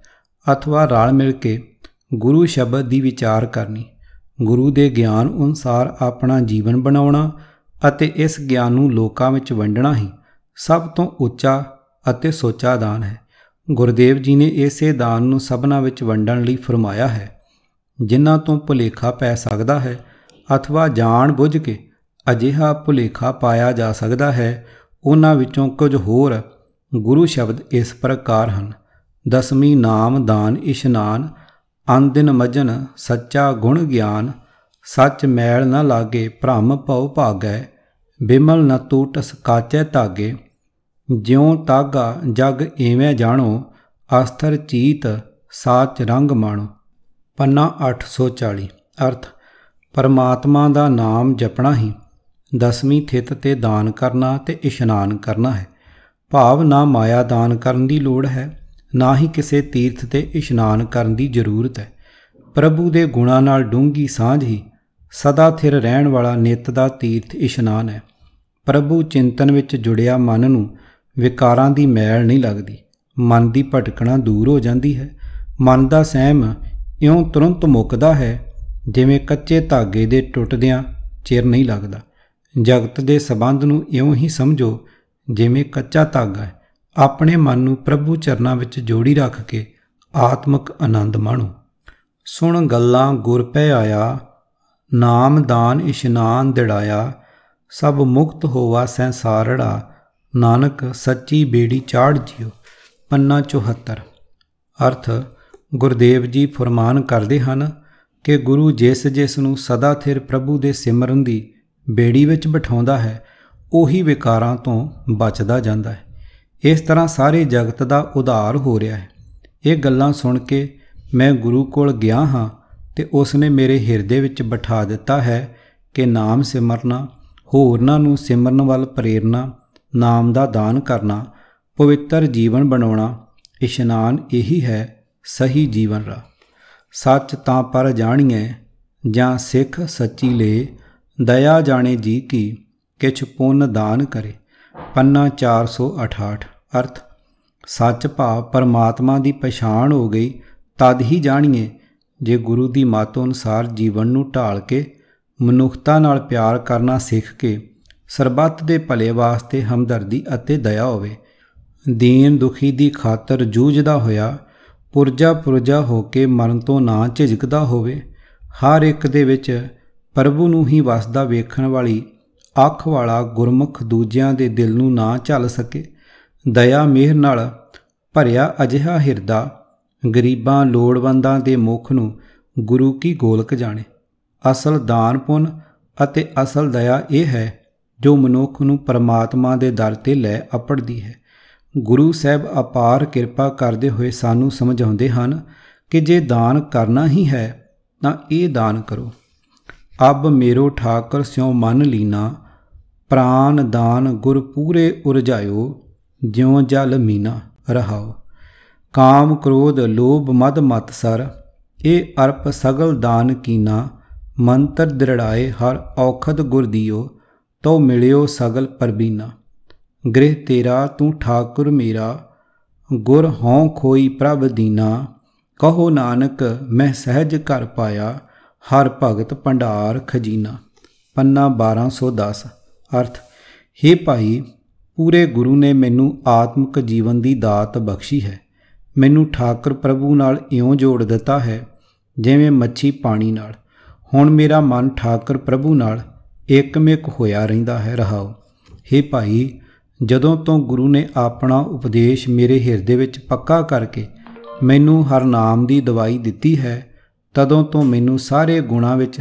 [SPEAKER 1] ਅਥਵਾ ਰਲ ਮਿਲ ਕੇ ਗੁਰੂ ਸ਼ਬਦ ਦੀ ਵਿਚਾਰ ਕਰਨੀ ਗੁਰੂ ਦੇ ਗਿਆਨ ਅਨੁਸਾਰ ਆਪਣਾ ਜੀਵਨ ਬਣਾਉਣਾ ਅਤੇ ਇਸ ਗਿਆਨ ਨੂੰ ਲੋਕਾਂ ਵਿੱਚ ਵੰਡਣਾ ਹੀ ਸਭ ਤੋਂ ਉੱਚਾ ਅਤੇ ਸੋਚਾ ਦਾਨ ਹੈ ਗੁਰਦੇਵ ਜੀ ਨੇ ਇਸੇ ਦਾਨ ਨੂੰ ਸਭਨਾ ਵਿੱਚ ਵੰਡਣ ਲਈ ਫਰਮਾਇਆ ਹੈ ਜਿਨ੍ਹਾਂ ਤੋਂ ਭੁਲੇਖਾ ਪੈ ਸਕਦਾ ਹੈ ਅਥਵਾ ਜਾਣ ਬੁੱਝ ਕੇ ਅਜਿਹਾ ਭੁਲੇਖਾ ਪਾਇਆ ਜਾ ਸਕਦਾ ਹੈ ਉਹਨਾਂ ਵਿੱਚੋਂ ਕੁਝ ਹੋਰ ਗੁਰੂ ਸ਼ਬਦ ਇਸ ਪ੍ਰਕਾਰ ਹਨ ਦਸਵੀਂ ਨਾਮ ਦਾਨ ਇਸ਼ਨਾਨ ਅੰਦਿਨ ਮਜਨ ਸੱਚਾ ਗੁਣ ਗਿਆਨ ਸੱਚ ਮੈਲ ਨਾ ਲਾਗੇ ਭ੍ਰਮ ਭਉ ਭਾਗੈ ਬਿਮਲ ਨ ਟੂਟਸ ਕਾਚੈ ਤਾਗੇ ਜਿਉ ਤਾਗਾ ਜਗ ਏਵੇਂ ਜਾਣੋ ਅਸਥਰ ਚੀਤ ਸਾਚ ਰੰਗ ਮਾਣੋ ਪੰਨਾ 840 ਅਰਥ ਪਰਮਾਤਮਾ ਦਾ ਨਾਮ ਜਪਣਾ ਹੀ ਦਸਵੀਂ ਥਿਤ ਤੇ ਦਾਨ ਕਰਨਾ ਤੇ ਇਸ਼ਨਾਨ ਕਰਨਾ ਹੈ ਭਾਵ ਨਾ ਮਾਇਆ ਦਾਨ ਕਰਨ ਦੀ ਲੋੜ ਹੈ ਨਾ ਹੀ ਕਿਸੇ ਤੀਰਥ ਤੇ ਇਸ਼ਨਾਨ ਕਰਨ ਦੀ ਜ਼ਰੂਰਤ ਹੈ ਪ੍ਰਭੂ ਦੇ ਗੁਣਾ ਨਾਲ ਡੂੰਗੀ ਸਾਂਝ ਹੀ ਸਦਾ ਥਿਰ ਰਹਿਣ ਵਾਲਾ ਨਿਤ ਦਾ ਤੀਰਥ ਇਸ਼ਨਾਨ ਹੈ ਪ੍ਰਭੂ ਚਿੰਤਨ ਵਿੱਚ ਜੁੜਿਆ ਮਨ ਨੂੰ ਵਿਕਾਰਾਂ ਦੀ ਮੈਲ ਨਹੀਂ ਲੱਗਦੀ ਮਨ ਦੀ ਭਟਕਣਾ ਦੂਰ ਹੋ ਜਾਂਦੀ ਹੈ ਮਨ ਦਾ ਸਹਿਮ ਇਉਂ ਤੁਰੰਤ ਮੁੱਕਦਾ ਹੈ ਜਿਵੇਂ ਕੱਚੇ ਧਾਗੇ ਦੇ ਟੁੱਟਦਿਆਂ ਚਿਰ ਨਹੀਂ ਲੱਗਦਾ ਜਗਤ ਦੇ ਸਬੰਧ ਨੂੰ ਇਉਂ ਹੀ ਸਮਝੋ ਜਿਵੇਂ ਕੱਚਾ ਧਾਗਾ ਹੈ ਆਪਣੇ ਮਨ ਨੂੰ ਪ੍ਰਭੂ ਚਰਨਾਂ ਵਿੱਚ ਜੋੜੀ ਰੱਖ ਕੇ ਆਤਮਿਕ ਆਨੰਦ ਮਾਣੋ ਸੁਣ ਗੱਲਾਂ ਗੁਰ ਪੈ ਆਇਆ ਨਾਮ ਦਾਨ ਇਸ਼ਨਾਨ ਦਿੜਾਇਆ ਸਭ ਮੁਕਤ ਹੋਵਾ ਸੰਸਾਰੜਾ ਨਾਨਕ ਸੱਚੀ ਬੇੜੀ ਚਾੜ ਜਿਓ ਪੰਨਾ 74 ਅਰਥ ਗੁਰਦੇਵ ਜੀ ਫਰਮਾਨ ਕਰਦੇ ਹਨ ਕਿ ਗੁਰੂ ਜਿਸ ਜਿਸ ਨੂੰ ਸਦਾ ਥਿਰ ਪ੍ਰਭੂ ਦੇ ਸਿਮਰਨ ਦੀ ਬੇੜੀ ਵਿੱਚ ਬਿਠਾਉਂਦਾ ਹੈ ਉਹੀ ਵਿਕਾਰਾਂ ਤੋਂ ਬਚਦਾ ਜਾਂਦਾ ਹੈ ਇਸ ਤਰ੍ਹਾਂ ਸਾਰੇ ਜਗਤ ਦਾ ਉਧਾਰ ਹੋ ਰਿਹਾ ਹੈ ਇਹ ਗੱਲਾਂ ਸੁਣ ਕੇ ਮੈਂ ਗੁਰੂ ਕੋਲ ਗਿਆ ਹਾਂ ਤੇ ਉਸ ਨੇ ਮੇਰੇ ਹਿਰਦੇ ਵਿੱਚ ਬਿਠਾ ਦਿੱਤਾ ਹੈ ਕਿ ਨਾਮ ਸਿਮਰਨਾ ਹੋਰਨਾਂ ਨੂੰ ਸਿਮਰਨ ਵੱਲ ਪ੍ਰੇਰਣਾ ਨਾਮ ਦਾ ਦਾਨ ਕਰਨਾ ਪਵਿੱਤਰ ਜੀਵਨ ਬਣਾਉਣਾ ਇਸ਼ਨਾਨ ਇਹੀ ਹੈ ਸਹੀ ਜੀਵਨ ਰਾਹ ਸੱਚ ਤਾਂ ਪਰ ਜਾਣੀਏ ਜਾਂ ਸਿੱਖ ਸੱਚੀ ਲੇ ਦਇਆ ਜਾਣੇ ਜੀ ਕੀ ਕਿਛ ਪੁੰਨ ਦਾਨ ਕਰੇ ਪੰਨਾ 468 ਅਰਥ ਸੱਚ ਭਾਵ ਪਰਮਾਤਮਾ ਦੀ ਪਛਾਣ ਹੋ ਗਈ ਤਦ ਹੀ ਜਾਣੀਏ ਜੇ ਗੁਰੂ ਦੀ ਮਾਤ ਅਨੁਸਾਰ ਜੀਵਨ ਨੂੰ ਢਾਲ ਕੇ ਮਨੁੱਖਤਾ ਨਾਲ ਪਿਆਰ ਕਰਨਾ ਸਿੱਖ ਕੇ ਸਰਬੱਤ ਦੇ ਭਲੇ ਵਾਸਤੇ ਹਮਦਰਦੀ ਅਤੇ ਦਇਆ ਹੋਵੇ ਦੀਨ ਦੁਖੀ ਦੀ ਖਾਤਰ ਜੂਝਦਾ ਹੋਇਆ ਪੁਰਜਾ ਪੁਰਜਾ ਹੋ ਕੇ ਮਰਨ ਤੋਂ ਨਾ ਝਿਜਕਦਾ ਹੋਵੇ ਹਰ ਇੱਕ ਦੇ ਵਿੱਚ ਪ੍ਰਭੂ ਨੂੰ ਹੀ ਵਸਦਾ ਵੇਖਣ ਵਾਲੀ ਅੱਖ ਵਾਲਾ ਗੁਰਮੁਖ ਦੂਜਿਆਂ ਦੇ ਦਿਲ ਨੂੰ ਨਾ ਝੱਲ ਸਕੇ ਦਇਆ ਮਿਹਰ ਨਾਲ ਭਰਿਆ ਅਜਿਹਾ ਹਿਰਦਾ ਗਰੀਬਾਂ ਲੋੜਵੰਦਾਂ ਦੇ ਮੁਖ ਨੂੰ ਗੁਰੂ ਕੀ ਗੋਲਕ ਜਾਣੇ ਅਸਲ ਦਾਨ ਪੁੰਨ ਅਤੇ ਅਸਲ ਦਇਆ ਇਹ ਹੈ ਜੋ ਮਨੁੱਖ ਨੂੰ ਪਰਮਾਤਮਾ ਦੇ ਦਰ ਤੇ ਲੈ ਅਪੜਦੀ ਹੈ ਗੁਰੂ ਸਾਹਿਬ ਅਪਾਰ ਕਿਰਪਾ ਕਰਦੇ ਹੋਏ ਸਾਨੂੰ ਸਮਝਾਉਂਦੇ ਹਨ ਕਿ ਜੇ ਦਾਨ ਕਰਨਾ ਹੀ ਹੈ ਤਾਂ ਇਹ ਦਾਨ ਕਰੋ ਅਬ ਮੇਰੋ ਠਾਕਰ ਸਿਉ ਮਨ ਲੀਨਾ ਪ੍ਰਾਨ ਦਾਨ ਗੁਰ ਪੂਰੇ ਉਰਜਾਇਓ ਜਿਉ ਜਲ ਮੀਨਾ ਰਹਾਓ ਕਾਮ ਕ੍ਰੋਧ ਲੋਭ ਮਦ ਮਤ ਸਰ ਇਹ ਅਰਪ ਸਗਲ ਦਾਨ ਕੀਨਾ ਮੰਤਰ ਦ੍ਰਿੜਾਏ ਹਰ ਔਖਦ ਗੁਰ ਦਿਓ ਤਉ ਮਿਲਿਓ ਸਗਲ ਪਰਬੀਨਾ ਗ੍ਰਹਿ ਤੇਰਾ ਤੂੰ ਠਾਕੁਰ ਮੇਰਾ ਗੁਰ ਹਉ ਖੋਈ ਪ੍ਰਭ ਦੀਨਾ ਕਹੋ ਨਾਨਕ ਮੈਂ ਸਹਿਜ ਕਰ ਪਾਇਆ ਹਰ ਭਗਤ ਭੰਡਾਰ ਖਜ਼ੀਨਾ ਪੰਨਾ 1210 ਅਰਥ हे ਭਾਈ ਪੂਰੇ ਗੁਰੂ ਨੇ ਮੈਨੂੰ ਆਤਮਿਕ ਜੀਵਨ ਦੀ ਦਾਤ ਬਖਸ਼ੀ ਹੈ ਮੈਨੂੰ ਠਾਕੁਰ ਪ੍ਰਭੂ ਨਾਲ ਇਉਂ ਜੋੜ ਦਿੱਤਾ ਹੈ ਜਿਵੇਂ ਮੱਛੀ ਪਾਣੀ ਨਾਲ ਹੁਣ ਮੇਰਾ ਮਨ ਠਾਕੁਰ ਪ੍ਰਭੂ ਨਾਲ ਇੱਕਮਿਕ ਹੋਇਆ ਰਹਿੰਦਾ ਹੈ ਰਹਾਉ हे ਭਾਈ ਜਦੋਂ ਤੋਂ ਗੁਰੂ ਨੇ ਆਪਣਾ ਉਪਦੇਸ਼ ਮੇਰੇ ਹਿਰਦੇ ਵਿੱਚ ਪੱਕਾ ਕਰਕੇ ਮੈਨੂੰ ਹਰ ਨਾਮ ਦੀ ਦਵਾਈ ਦਿੱਤੀ ਹੈ ਤਦੋਂ ਤੋਂ ਮੈਨੂੰ ਸਾਰੇ ਗੁਣਾ ਵਿੱਚ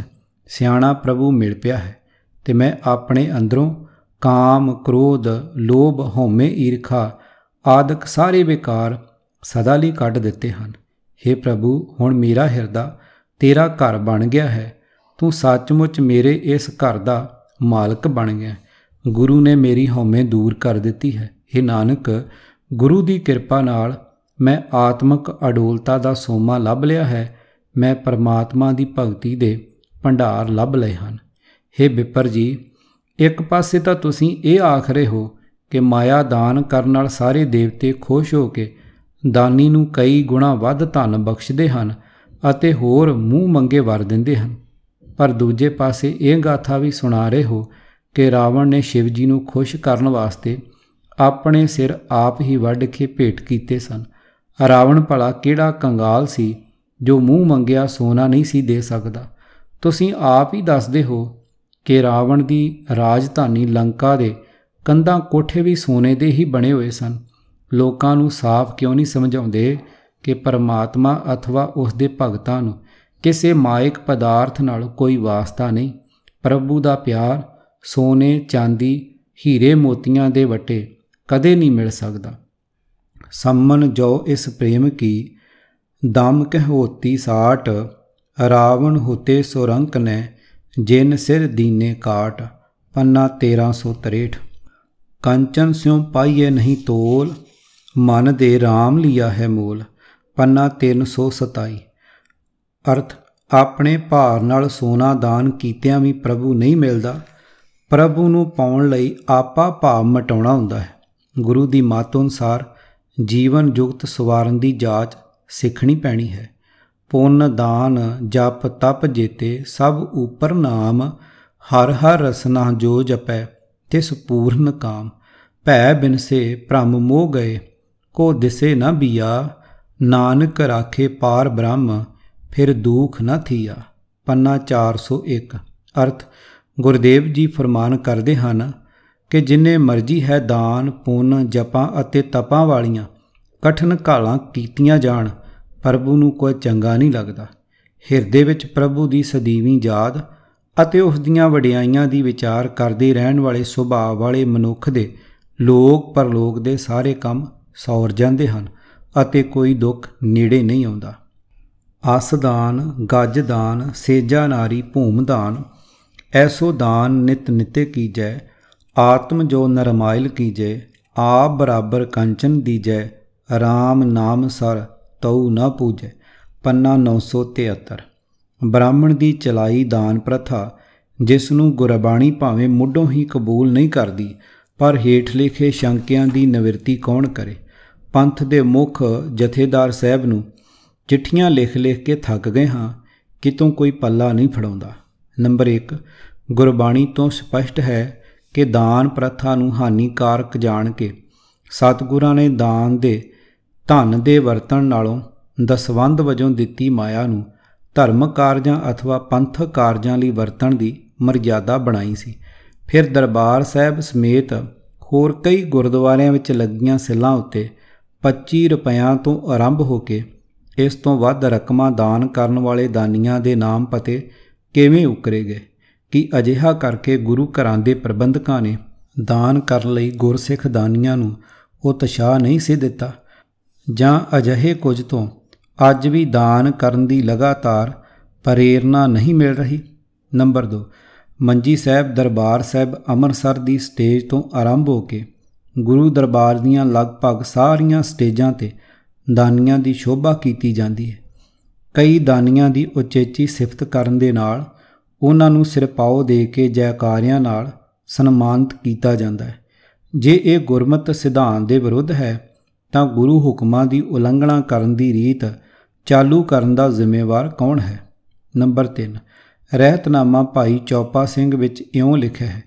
[SPEAKER 1] ਸਿਆਣਾ ਪ੍ਰਭੂ ਮਿਲ ਪਿਆ ਹੈ ਤੇ ਮੈਂ ਆਪਣੇ ਅੰਦਰੋਂ ਕਾਮ ਕ੍ਰੋਧ ਲੋਭ ਹਉਮੈ ਈਰਖਾ ਆਦਿਕ ਸਾਰੇ ਵਿਕਾਰ ਸਦਾ ਲਈ ਕੱਢ ਦਿੱਤੇ ਹਨ हे ਪ੍ਰਭੂ ਹੁਣ ਮੇਰਾ ਹਿਰਦਾ ਤੇਰਾ ਘਰ ਬਣ ਗਿਆ ਹੈ ਤੂੰ ਸੱਚਮੁੱਚ ਮੇਰੇ ਇਸ ਘਰ ਦਾ ਮਾਲਕ ਬਣ ਗਿਆ ਗੁਰੂ ਨੇ ਮੇਰੀ ਹਉਮੈ ਦੂਰ ਕਰ ਦਿੱਤੀ ਹੈ हे ਨਾਨਕ ਗੁਰੂ ਦੀ ਕਿਰਪਾ ਨਾਲ ਮੈਂ ਆਤਮਿਕ ਅਡੋਲਤਾ ਦਾ ਸੋਮਾ ਲੱਭ ਲਿਆ ਹੈ ਮੈਂ ਪਰਮਾਤਮਾ ਦੀ ਭਗਤੀ ਦੇ ਭੰਡਾਰ ਲੱਭ ਲਏ ਹਨ ਹੇ ਬਿਪਰ ਜੀ ਇੱਕ ਪਾਸੇ ਤਾਂ ਤੁਸੀਂ ਇਹ ਆਖ ਰਹੇ ਹੋ ਕਿ ਮਾਇਆ ਦਾਨ ਕਰਨ ਨਾਲ ਸਾਰੇ ਦੇਵਤੇ ਖੁਸ਼ ਹੋ ਕੇ ਦਾਨੀ ਨੂੰ ਕਈ ਗੁਣਾ ਵੱਧ ਧਨ ਬਖਸ਼ਦੇ ਹਨ ਅਤੇ ਹੋਰ ਮੂੰਹ ਮੰਗੇ ਵਰ ਦਿੰਦੇ ਹਨ ਪਰ ਦੂਜੇ ਪਾਸੇ ਇਹ ਗਾਥਾ ਵੀ ਸੁਣਾ ਰਹੇ ਹੋ ਕਿ ਰਾਵਣ ਨੇ ਸ਼ਿਵ ਜੀ ਨੂੰ ਖੁਸ਼ ਕਰਨ ਵਾਸਤੇ ਆਪਣੇ ਸਿਰ ਆਪ ਹੀ ਵੱਢ ਕੇ ਭੇਟ ਕੀਤੇ ਸਨ ਰਾਵਣ ਭਲਾ ਕਿਹੜਾ ਕੰਗਾਲ ਸੀ ਜੋ ਮੂੰਹ ਮੰਗਿਆ ਸੋਨਾ ਨਹੀਂ ਸੀ ਦੇ ਸਕਦਾ ਤੁਸੀਂ ਆਪ ਹੀ ਦੱਸਦੇ ਹੋ ਕਿ ਰਾਵਣ ਦੀ ਰਾਜਧਾਨੀ ਲੰਕਾ ਦੇ ਕੰਧਾਂ ਕੋਠੇ ਵੀ ਸੋਨੇ ਦੇ ਹੀ ਬਣੇ ਹੋਏ ਸਨ ਲੋਕਾਂ ਨੂੰ ਸਾਫ਼ ਕਿਉਂ ਨਹੀਂ ਸਮਝਾਉਂਦੇ ਕਿ ਪਰਮਾਤਮਾ अथवा ਉਸ ਦੇ ਭਗਤਾਂ ਨੂੰ ਕਿਸੇ ਮਾਇਕ ਪਦਾਰਥ ਨਾਲ ਕੋਈ ਵਾਸਤਾ ਨਹੀਂ ਪ੍ਰਭੂ ਦਾ ਪਿਆਰ ਸੋਨੇ ਚਾਂਦੀ ਹੀਰੇ ਮੋਤੀਆਂ ਦੇ ਵਟੇ ਕਦੇ ਨਹੀਂ ਮਿਲ ਸਕਦਾ ਸੰਮਨ ਜੋ ਇਸ ਪ੍ਰੇਮ ਕੀ दम कहहोती साठ ਰਾਵਣ ਹੁਤੇ ਸੋਰੰਕ ਨੇ ਜਿਨ ਸਿਰ ਦੀਨੇ ਕਾਟ ਪੰਨਾ 1363 ਕੰਚਨ ਸਿਉ ਪਾਈਏ ਨਹੀਂ ਤੋਲ ਮਨ ਦੇ RAM ਲਿਆ ਹੈ ਮੂਲ ਪੰਨਾ 327 ਅਰਥ ਆਪਣੇ ਭਾਰ ਨਾਲ ਸੋਨਾ ਦਾਨ ਕੀਤਿਆਂ ਵੀ ਪ੍ਰਭੂ ਨਹੀਂ ਮਿਲਦਾ ਪ੍ਰਭੂ ਨੂੰ ਪਾਉਣ ਲਈ ਆਪਾ ਭਾਵ ਮਟਾਉਣਾ ਹੁੰਦਾ ਹੈ ਗੁਰੂ ਦੀ ਮਤ ਅਨੁਸਾਰ ਜੀਵਨ ਜੁਗਤ ਸਵਾਰਨ ਦੀ ਜਾਂਚ ਸਿੱਖਣੀ ਪੈਣੀ ਹੈ ਪੁੰਨ ਦਾਨ ਜਪ ਤਪ ਜੀਤੇ ਸਭ ਉਪਰ ਨਾਮ ਹਰ ਹਰ ਰਸਨਾ ਜੋ ਜਪੈ ਤਿਸ ਪੂਰਨ ਕਾਮ ਭੈ ਬਿਨਸੇ ਭ੍ਰਮ ਮੋਹ ਗਏ ਕੋ ਦਿਸੇ ਨਾ ਬੀਆ ਨਾਨਕ ਰਾਖੇ ਪਾਰ ਬ੍ਰਹਮ ਫਿਰ ਦੁਖ ਨਾ ਥੀਆ ਪੰਨਾ 401 ਅਰਥ ਗੁਰਦੇਵ ਜੀ ਫਰਮਾਨ ਕਰਦੇ ਹਨ ਕਿ ਜਿੰਨੇ ਮਰਜੀ ਹੈ ਦਾਨ ਪੁੰਨ ਜਪਾਂ ਅਤੇ ਤਪਾਂ ਵਾਲੀਆਂ ਕਠਨ ਕਾਲਾਂ ਕੀਤੀਆਂ ਜਾਣ ਪ੍ਰਭੂ ਨੂੰ ਕੋਈ ਚੰਗਾ ਨਹੀਂ ਲੱਗਦਾ ਹਿਰਦੇ ਵਿੱਚ ਪ੍ਰਭੂ ਦੀ ਸਦੀਵੀ ਯਾਦ ਅਤੇ ਉਸ ਦੀਆਂ ਵਡਿਆਈਆਂ ਦੀ ਵਿਚਾਰ ਕਰਦੇ ਰਹਿਣ ਵਾਲੇ ਸੁਭਾਅ ਵਾਲੇ ਮਨੁੱਖ ਦੇ ਲੋਕ ਪਰਲੋਕ ਦੇ ਸਾਰੇ ਕੰਮ ਸੌਰ ਜਾਂਦੇ ਹਨ ਅਤੇ ਕੋਈ ਦੁੱਖ ਨੇੜੇ ਨਹੀਂ ਆਉਂਦਾ ਆਸਦਾਨ ਗੱਜਦਾਨ ਸੇਜਾ ਨਾਰੀ ਭੂਮਦਾਨ ਐਸੋ ਦਾਨ ਨਿਤ ਨਿਤੇ ਕੀਜੈ ਆਤਮ ਜੋ ਨਰਮਾਇਲ ਕੀਜੈ ਆਪ ਬਰਾਬਰ ਕੰਚਨ ਦੀਜੈ ਰਾਮ ਨਾਮ ਸਰ ਤਉ ਨ ਪੂਜੈ ਪੰਨਾ 973 ਬ੍ਰਾਹਮਣ ਦੀ ਚਲਾਈ ਦਾਨ ਪ੍ਰਥਾ ਜਿਸ ਨੂੰ ਗੁਰਬਾਣੀ ਭਾਵੇਂ ਮੁੱਢੋਂ ਹੀ ਕਬੂਲ ਨਹੀਂ ਕਰਦੀ ਪਰ ਹੇਠ ਲਿਖੇ ਸ਼ੰਕਿਆਂ ਦੀ ਨਿਵਰਤੀ ਕੌਣ ਕਰੇ ਪੰਥ ਦੇ ਮੁਖ ਜਥੇਦਾਰ ਸਾਹਿਬ ਨੂੰ ਚਿੱਠੀਆਂ ਲਿਖ-ਲਿਖ ਕੇ ਥੱਕ ਗਏ ਹਾਂ ਕਿਤੋਂ ਕੋਈ ਪੱਲਾ ਨਹੀਂ ਫੜਾਉਂਦਾ ਨੰਬਰ 1 ਗੁਰਬਾਣੀ ਤੋਂ ਸਪਸ਼ਟ ਹੈ ਕਿ ਦਾਨ ਪ੍ਰਥਾ ਨੂੰ ਹਾਨੀਕਾਰਕ ਜਾਣ ਕੇ ਸਤਿਗੁਰਾਂ ਨੇ ਦਾਨ ਦੇ ਧਨ ਦੇ ਵਰਤਣ ਨਾਲੋਂ ਦਸਵੰਦ ਵਜੋਂ ਦਿੱਤੀ ਮਾਇਆ ਨੂੰ ਧਰਮ ਕਾਰਜਾਂ ਅਥਵਾ ਪੰਥ ਕਾਰਜਾਂ ਲਈ ਵਰਤਣ ਦੀ ਮਰਜ਼ਾਦਾ ਬਣਾਈ ਸੀ ਫਿਰ ਦਰਬਾਰ ਸਾਹਿਬ ਸਮੇਤ ਹੋਰ ਕਈ ਗੁਰਦੁਆਰਿਆਂ ਵਿੱਚ ਲੱਗੀਆਂ ਸਿੱਲਾਂ ਉੱਤੇ 25 ਰੁਪਿਆਂ ਤੋਂ ਆਰੰਭ ਹੋ ਕੇ ਇਸ ਤੋਂ ਵੱਧ ਰਕਮਾਂ ਦਾਨ ਕਰਨ ਵਾਲੇ ਦਾਨੀਆਂ ਦੇ ਨਾਮ ਪਤੇ ਕਿਵੇਂ ਉਕਰੇ ਗਏ ਕਿ ਅਜਿਹਾ ਕਰਕੇ ਗੁਰੂ ਘਰਾਂ ਦੇ ਪ੍ਰਬੰਧਕਾਂ ਨੇ ਦਾਨ ਕਰਨ ਲਈ ਗੁਰਸਿੱਖ ਦਾਨੀਆਂ ਨੂੰ ਉਤਸ਼ਾਹ ਨਹੀਂ ਸੀ ਦਿੱਤਾ ਜਾਂ ਅਜਿਹੇ ਕੁਝ ਤੋਂ ਅੱਜ ਵੀ ਦਾਨ ਕਰਨ ਦੀ ਲਗਾਤਾਰ ਪ੍ਰੇਰਣਾ ਨਹੀਂ ਮਿਲ ਰਹੀ ਨੰਬਰ 2 ਮੰਜੀ ਸਾਹਿਬ ਦਰਬਾਰ ਸਾਹਿਬ ਅੰਮ੍ਰਿਤਸਰ ਦੀ ਸਟੇਜ ਤੋਂ ਆਰੰਭ ਹੋ ਕੇ ਗੁਰੂ ਦਰਬਾਰ ਦੀਆਂ ਲਗਭਗ ਸਾਰੀਆਂ ਸਟੇਜਾਂ ਤੇ ਦਾਨੀਆਂ ਦੀ ਸ਼ੋਭਾ ਕੀਤੀ ਜਾਂਦੀ ਹੈ ਕਈ ਦਾਨੀਆਂ ਦੀ ਉਚੇਚੀ ਸਿਫਤ ਕਰਨ ਦੇ ਨਾਲ ਉਹਨਾਂ ਨੂੰ ਸਿਰਪਾਓ ਦੇ ਕੇ ਜੈਕਾਰਿਆਂ ਨਾਲ ਸਨਮਾਨਿਤ ਕੀਤਾ ਜਾਂਦਾ ਹੈ ਜੇ ਇਹ ਗੁਰਮਤ ਸਿਧਾਂਤ ਦੇ ਵਿਰੁੱਧ ਹੈ ਤਾਂ ਗੁਰੂ ਹੁਕਮਾਂ ਦੀ ਉਲੰਘਣਾ ਕਰਨ ਦੀ ਰੀਤ ਚਾਲੂ ਕਰਨ ਦਾ ਜ਼ਿੰਮੇਵਾਰ ਕੌਣ ਹੈ ਨੰਬਰ 3 ਰਹਿਤਨਾਮਾ ਭਾਈ ਚੌਪਾ ਸਿੰਘ ਵਿੱਚ ਇਉਂ ਲਿਖਿਆ ਹੈ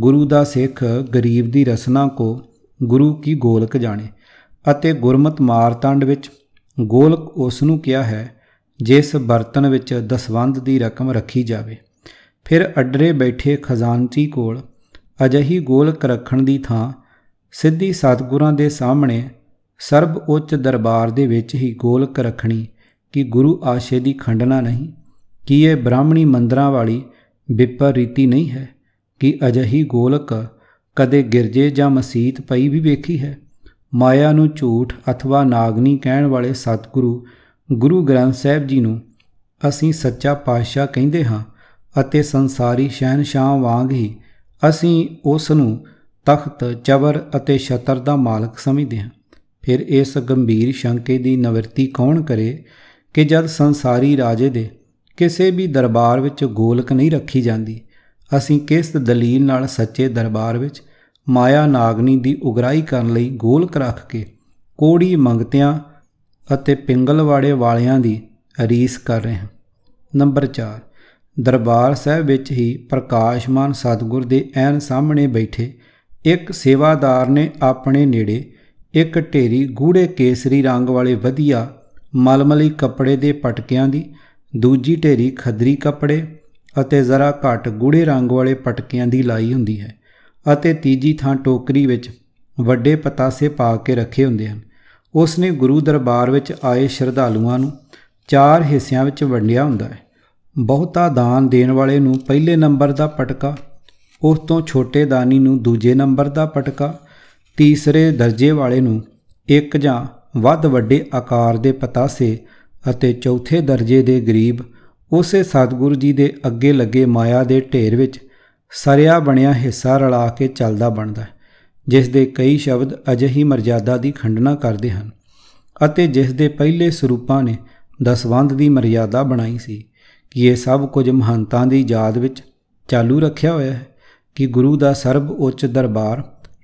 [SPEAKER 1] ਗੁਰੂ ਦਾ ਸਿੱਖ ਗਰੀਬ ਦੀ ਰਸਨਾ ਕੋ ਗੁਰੂ ਕੀ ਗੋਲਕ ਜਾਣੇ ਅਤੇ ਗੁਰਮਤ ਮਾਰਤੰਡ ਵਿੱਚ ਗੋਲਕ ਉਸ ਨੂੰ ਕਿਹਾ ਹੈ ਜਿਸ ਬਰਤਨ ਵਿੱਚ ਦਸਵੰਦ ਦੀ ਰਕਮ ਰੱਖੀ ਜਾਵੇ ਫਿਰ ਅਡਰੇ ਬੈਠੇ ਖਜ਼ਾਨਚੀ ਕੋਲ ਅਜਹੀ ਗੋਲਕ ਰੱਖਣ ਦੀ ਥਾਂ ਸਿੱਧੀ ਸਤਗੁਰਾਂ ਦੇ ਸਾਹਮਣੇ ਸਰਬ ਉੱਚ ਦਰਬਾਰ ਦੇ ਵਿੱਚ ਹੀ ਗੋਲਕ ਰੱਖਣੀ ਕਿ ਗੁਰੂ ਆਸ਼ੇ ਦੀ ਖੰਡਨਾ ਨਹੀਂ ਕਿ ਇਹ ਬ੍ਰਾਹਮਣੀ ਮੰਦਰਾਂ ਵਾਲੀ ਵਿਪਰ ਰੀਤੀ ਨਹੀਂ ਹੈ ਕਿ ਅਜਹੀ ਗੋਲਕ ਕਦੇ ਗਿਰਜੇ ਜਾਂ ਮਸੀਤ ਪਈ ਵੀ ਵੇਖੀ ਹੈ ਮਾਇਆ ਨੂੰ ਝੂਠ ਅਥਵਾ ਨਾਗਨੀ ਕਹਿਣ ਵਾਲੇ ਸਤਿਗੁਰੂ ਗੁਰੂ ਗ੍ਰੰਥ ਸਾਹਿਬ ਜੀ ਨੂੰ ਅਸੀਂ ਸੱਚਾ ਪਾਤਸ਼ਾਹ ਕਹਿੰਦੇ ਹਾਂ ਅਤੇ ਸੰਸਾਰੀ ਸ਼ਹਿਨशाह ਵਾਂਗ ਹੀ ਅਸੀਂ ਉਸ ਨੂੰ ਤਖਤ ਚਵਰ ਅਤੇ ਛਤਰ ਦਾ ਮਾਲਕ ਸਮਝਦੇ ਹਾਂ ਫਿਰ ਇਸ ਗੰਭੀਰ ਸ਼ੰਕੇ ਦੀ ਨਿਵਰਤੀ ਕੌਣ ਕਰੇ ਕਿ ਜਦ ਸੰਸਾਰੀ ਰਾਜੇ ਦੇ ਕਿਸੇ ਵੀ ਦਰਬਾਰ ਵਿੱਚ ਗੋਲਕ ਨਹੀਂ ਰੱਖੀ ਜਾਂਦੀ ਅਸੀਂ ਕਿਸ ਦਲੀਲ ਨਾਲ ਸੱਚੇ ਦਰਬਾਰ ਵਿੱਚ ਮਾਇਆ ਨਾਗਨੀ ਦੀ ਉਗਰਾਈ ਕਰਨ ਲਈ ਗੋਲਕ ਰੱਖ ਕੇ ਕੋੜੀ ਮੰਗਤਿਆਂ ਅਤੇ ਪਿੰਗਲਵਾੜੇ ਵਾਲਿਆਂ ਦੀ ਰੀਸ ਕਰ ਰਹੇ ਹਾਂ ਨੰਬਰ 4 ਦਰਬਾਰ ਸਾਹਿਬ ਵਿੱਚ ਹੀ ਪ੍ਰਕਾਸ਼ਮਾਨ ਸਤਗੁਰ ਦੇ ਐਨ ਸਾਹਮਣੇ ਬੈਠੇ ਇੱਕ ਸੇਵਾਦਾਰ ਨੇ ਆਪਣੇ ਨੇੜੇ ਇੱਕ ਢੇਰੀ ਗੂੜੇ ਕੇਸਰੀ ਰੰਗ ਵਾਲੇ ਵਧੀਆ ਮਲਮਲੀ ਕੱਪੜੇ ਦੇ ਪਟਕਿਆਂ ਦੀ ਦੂਜੀ ਢੇਰੀ ਖਦਰੀ ਕੱਪੜੇ ਅਤੇ ਜ਼ਰਾ ਘੱਟ ਗੂੜੇ ਰੰਗ ਵਾਲੇ ਪਟਕਿਆਂ ਦੀ ਲਾਈ ਹੁੰਦੀ ਹੈ ਅਤੇ ਤੀਜੀ ਥਾਂ ਟੋਕਰੀ ਵਿੱਚ ਵੱਡੇ ਪਤਾਸੇ ਪਾ ਕੇ ਰੱਖੇ ਹੁੰਦੇ ਹਨ ਉਸ ਨੇ ਗੁਰੂ ਦਰਬਾਰ ਵਿੱਚ ਆਏ ਸ਼ਰਧਾਲੂਆਂ ਨੂੰ ਚਾਰ ਹਿੱਸਿਆਂ ਵਿੱਚ ਵੰਡਿਆ ਹੁੰਦਾ ਹੈ ਬਹੁਤਾ ਦਾਨ ਦੇਣ ਵਾਲੇ ਨੂੰ ਪਹਿਲੇ ਨੰਬਰ ਦਾ ਪਟਕਾ ਉਸ ਤੋਂ ਛੋਟੇ ਦਾਨੀ ਨੂੰ ਦੂਜੇ ਨੰਬਰ ਦਾ ਪਟਕਾ ਤੀਸਰੇ ਦਰਜੇ ਵਾਲੇ ਨੂੰ ਇੱਕ ਜਾਂ ਵੱਧ ਵੱਡੇ ਆਕਾਰ ਦੇ ਪਤਾਸੇ ਅਤੇ ਚੌਥੇ ਦਰਜੇ ਦੇ ਗਰੀਬ ਉਸੇ ਸਤਿਗੁਰੂ ਜੀ ਦੇ ਅੱਗੇ ਲੱਗੇ ਮਾਇਆ ਦੇ ਢੇਰ ਵਿੱਚ ਸਰਿਆ ਬਣਿਆ ਹਿੱਸਾ ਰਲਾ ਕੇ ਚੱਲਦਾ ਬਣਦਾ ਹੈ ਜਿਸ ਦੇ ਕਈ ਸ਼ਬਦ ਅਜਹੀ ਮਰਜ਼ਾਦਾ ਦੀ ਖੰਡਨਾ ਕਰਦੇ ਹਨ ਅਤੇ ਜਿਸ ਦੇ ਪਹਿਲੇ ਸਰੂਪਾਂ ਨੇ ਦਸਵੰਦ ਦੀ ਮਰਜ਼ਾਦਾ ਬਣਾਈ ਸੀ ਕਿ ਇਹ ਸਭ ਕੁਝ ਮਹੰਤਾਂ ਦੀ ਯਾਦ ਵਿੱਚ ਚਾਲੂ ਰੱਖਿਆ ਹੋਇਆ ਹੈ ਕਿ ਗੁਰੂ ਦਾ ਸਰਬ ਉੱਚ ਦਰਬਾਰ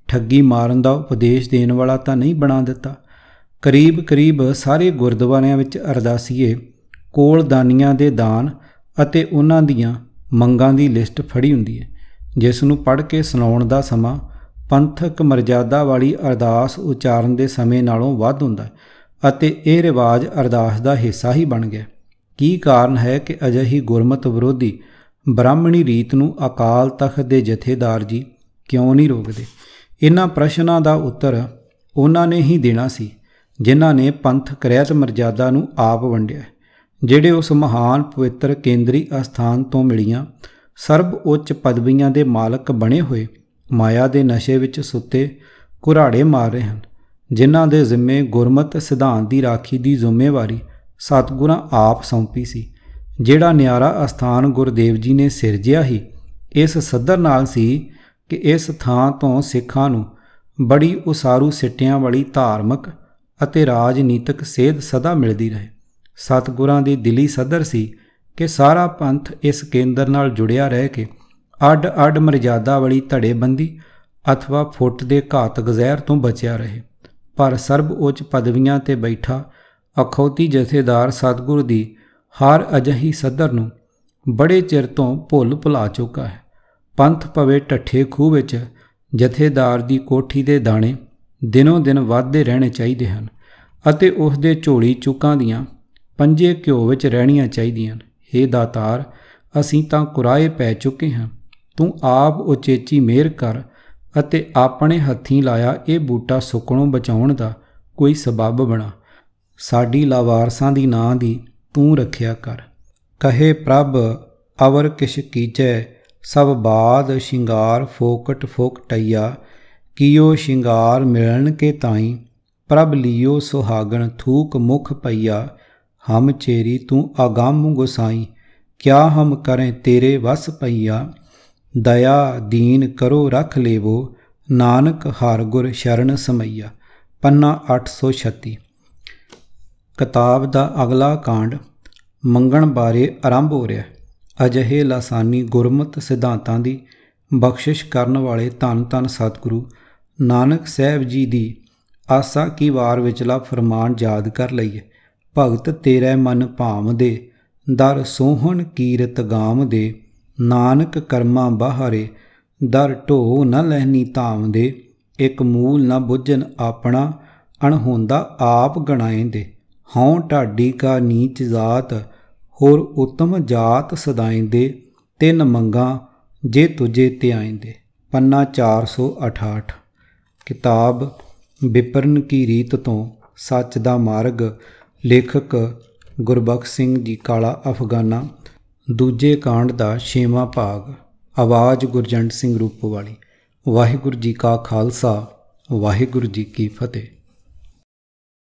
[SPEAKER 1] ਠੱਗੀ ਮਾਰਨ ਦਾ ਉਪਦੇਸ਼ ਦੇਣ ਵਾਲਾ ਤਾਂ ਨਹੀਂ ਬਣਾ ਦਿੱਤਾ ਕਰੀਬ-ਕਰੀਬ ਸਾਰੇ ਗੁਰਦੁਆਰਿਆਂ ਵਿੱਚ ਅਰਦਾਸੀਏ ਕੋਲ ਦਾਨੀਆਂ ਦੇ ਦਾਨ ਅਤੇ ਉਹਨਾਂ ਦੀਆਂ ਮੰਗਾਂ ਦੀ ਲਿਸਟ ਫੜੀ ਹੁੰਦੀ ਹੈ ਜਿਸ ਨੂੰ ਪੜ੍ਹ ਕੇ ਸੁਣਾਉਣ ਦਾ ਸਮਾਂ ਪੰਥਕ ਮਰਜ਼ਾਦਾ ਵਾਲੀ ਅਰਦਾਸ ਉਚਾਰਨ ਦੇ ਸਮੇਂ ਨਾਲੋਂ ਵੱਧ ਹੁੰਦਾ ਹੈ ਅਤੇ ਇਹ ਰਿਵਾਜ ਅਰਦਾਸ ਦਾ ਹਿੱਸਾ ਹੀ ਬਣ ਗਿਆ ਕੀ ਕਾਰਨ ਹੈ ਕਿ ਅਜਿਹੀ ਗੁਰਮਤ ਵਿਰੋਧੀ ਬ੍ਰਾਹਮਣੀ ਰੀਤ ਨੂੰ ਅਕਾਲ ਤਖਤ ਦੇ ਜਥੇਦਾਰ ਜੀ ਕਿਉਂ ਨਹੀਂ ਰੋਕਦੇ ਇਹਨਾਂ ਪ੍ਰਸ਼ਨਾਂ ਦਾ ਉੱਤਰ ਉਹਨਾਂ ਨੇ ਹੀ ਦੇਣਾ ਸੀ ਜਿਨ੍ਹਾਂ ਨੇ ਪੰਥ ਕ੍ਰਿਆਤ ਮਰਜ਼ਾਦਾ ਨੂੰ ਆਪ ਵੰਡਿਆ ਜਿਹੜੇ ਉਸ ਮਹਾਨ ਪਵਿੱਤਰ ਕੇਂਦਰੀ ਅਸਥਾਨ ਤੋਂ ਮਿਲੀਆਂ ਸਰਬ ਉੱਚ ਪਦਵੀਆਂ ਦੇ ਮਾਲਕ ਬਣੇ ਹੋਏ ਮਾਇਆ ਦੇ ਨਸ਼ੇ ਵਿੱਚ ਸੁੱਤੇ ਘੁਰਾੜੇ ਮਾਰ ਰਹੇ ਹਨ ਜਿਨ੍ਹਾਂ ਦੇ ਜ਼ਿੰਮੇ ਗੁਰਮਤ ਸਿਧਾਂਤ ਦੀ ਰਾਖੀ ਦੀ ਜ਼ਿੰਮੇਵਾਰੀ ਸਤਗੁਰਾਂ ਆਪ ਸੌਂਪੀ ਸੀ ਜਿਹੜਾ ਨਿਆਰਾ ਅਸਥਾਨ ਗੁਰਦੇਵ ਜੀ ਨੇ ਸਿਰਜਿਆ ਹੀ ਇਸ ਸੱਦਰ ਨਾਲ ਸੀ ਕਿ ਇਸ ਥਾਂ ਤੋਂ ਸਿੱਖਾਂ ਨੂੰ ਬੜੀ ਉਸਾਰੂ ਸਿੱਟਿਆਂ ਵਾਲੀ ਧਾਰਮਿਕ ਅਤੇ ਰਾਜਨੀਤਿਕ ਸੇਧ ਸਦਾ ਮਿਲਦੀ ਰਹੇ ਸਤਗੁਰਾਂ ਦੀ ਦਿਲੀ ਸਦਰ ਸੀ ਕਿ ਸਾਰਾ ਪੰਥ ਇਸ ਕੇਂਦਰ ਨਾਲ ਜੁੜਿਆ ਰਹਿ ਕੇ ਅੱਡ-ਅੱਡ ਮਰਜ਼ਾਦਾ ਵਾਲੀ ਧੜੇਬੰਦੀ ਅਥਵਾ ਫੁੱਟ ਦੇ ਘਾਤਕ ਜ਼ਹਿਰ ਤੋਂ ਬਚਿਆ ਰਹੇ ਪਰ ਸਰਬ ਉੱਚ ਪਦਵੀਆਂ ਤੇ ਬੈਠਾ ਅਖੌਤੀ ਜਥੇਦਾਰ ਸਤਗੁਰ ਦੀ ਹਰ ਅਜਹੀ ਸਦਰ ਨੂੰ ਬੜੇ ਚਿਰ ਤੋਂ ਭੁੱਲ ਭੁਲਾ ਚੁੱਕਾ ਹੈ ਪੰਥ ਪਵੇ ਠੱਠੇ ਖੂਹ ਵਿੱਚ ਜਥੇਦਾਰ ਦੀ ਕੋਠੀ ਦੇ ਦਾਣੇ ਦਿਨੋਂ ਦਿਨ ਵੱਧਦੇ ਰਹਿਣੇ ਚਾਹੀਦੇ ਹਨ ਅਤੇ ਉਸ ਦੇ ਝੋਲੀ ਚੁੱਕਾਂ ਦੀਆਂ ਪੰਜੇ ਘਿਓ ਵਿੱਚ ਰਹਿਣੀਆਂ ਚਾਹੀਦੀਆਂ ਹੇ ਦਾਤਾਰ ਅਸੀਂ ਤਾਂ ਕੁਰਾਏ ਪੈ ਚੁੱਕੇ ਹਾਂ ਤੂੰ ਆਪ ਉਚੇਚੀ ਮਿਹਰ ਕਰ ਅਤੇ ਆਪਣੇ ਹੱਥੀਂ ਲਾਇਆ ਇਹ ਬੂਟਾ ਸੁੱਕਣੋਂ ਬਚਾਉਣ ਦਾ ਕੋਈ ਸਬਬ ਬਣਾ ਸਾਡੀ ਲਾਵਾਰਸਾਂ ਦੀ ਨਾਂ ਦੀ ਤੂੰ ਰੱਖਿਆ ਕਰ ਕਹੇ ਪ੍ਰਭ ਅਵਰ ਕਿਛ ਕੀਜੈ ਸਭ ਬਾਦ ਸ਼ਿੰਗਾਰ ਫੋਕਟ ਟਈਆ ਕੀਓ ਸ਼ਿੰਗਾਰ ਮਿਲਣ ਕੇ ਤਾਈ ਪ੍ਰਭ ਲਿਓ ਸੁਹਾਗਣ ਥੂਕ ਮੁਖ ਪਈਆ ਹਮ ਚੇਰੀ ਤੂੰ ਆਗਮ ਗੁਸਾਈ ਕਿਆ ਹਮ ਕਰੇ ਤੇਰੇ ਵਸ ਪਈਆ ਦਇਆ ਦੀਨ ਕਰੋ ਰਖ ਲੇਵੋ ਨਾਨਕ ਹਰ ਗੁਰ ਸ਼ਰਨ ਸਮਈਆ ਪੰਨਾ 836 ਕਿਤਾਬ ਦਾ ਅਗਲਾ ਕਾਂਡ ਮੰਗਣ ਬਾਰੇ ਆਰੰਭ ਹੋ ਰਿਹਾ ਹੈ ਅਜਿਹੇ ਲਾਸਾਨੀ ਗੁਰਮਤ ਸਿਧਾਂਤਾਂ ਦੀ ਬਖਸ਼ਿਸ਼ ਕਰਨ ਵਾਲੇ ਧੰਨ ਧੰਨ ਸਤਿਗੁਰੂ ਨਾਨਕ ਸਾਹਿਬ ਜੀ ਦੀ ਆਸਾ ਕੀ ਵਾਰ ਵਿਚਲਾ ਫਰਮਾਨ ਯਾਦ ਕਰ ਲਈਏ ਭਗਤ ਤੇਰੇ ਮਨ ਭਾਮ ਦੇ ਦਰ ਸੋਹਣ ਕੀਰਤ ਗਾਮ ਦੇ ਨਾਨਕ ਕਰਮਾਂ ਬਾਹਰੇ ਦਰ ਢੋ ਨ ਲੈਣੀ ਤਾਮ ਦੇ ਇੱਕ ਮੂਲ ਨ ਬੁੱਝਣ ਆਪਣਾ ਅਣਹੋਂਦਾ ਆਪ ਗਣਾਏ ਦੇ ਹਉ ਢਾਡੀ ਕਾ ਨੀਚ ਜ਼ਾਤ ਹੋਰ ਉਤਮ ਜਾਤ ਸਦਾਇਂਦੇ ਤਿੰਨ ਮੰਗਾ ਜੇ ਤੁਝੇ ਆਇਂਦੇ ਪੰਨਾ 468 ਕਿਤਾਬ ਵਿਪਰਨ ਕੀ ਰੀਤ ਤੋਂ ਸੱਚ ਦਾ ਮਾਰਗ ਲੇਖਕ ਗੁਰਬਖਸ਼ ਸਿੰਘ ਜੀ ਕਾਲਾ ਅਫਗਾਨਾ ਦੂਜੇ ਕਾਂਡ ਦਾ 6ਵਾਂ ਭਾਗ ਆਵਾਜ਼ ਗੁਰਜੰਟ ਸਿੰਘ ਰੂਪੋ ਵਾਲੀ ਵਾਹਿਗੁਰੂ ਜੀ ਕਾ ਖਾਲਸਾ ਵਾਹਿਗੁਰੂ ਜੀ ਕੀ ਫਤਿਹ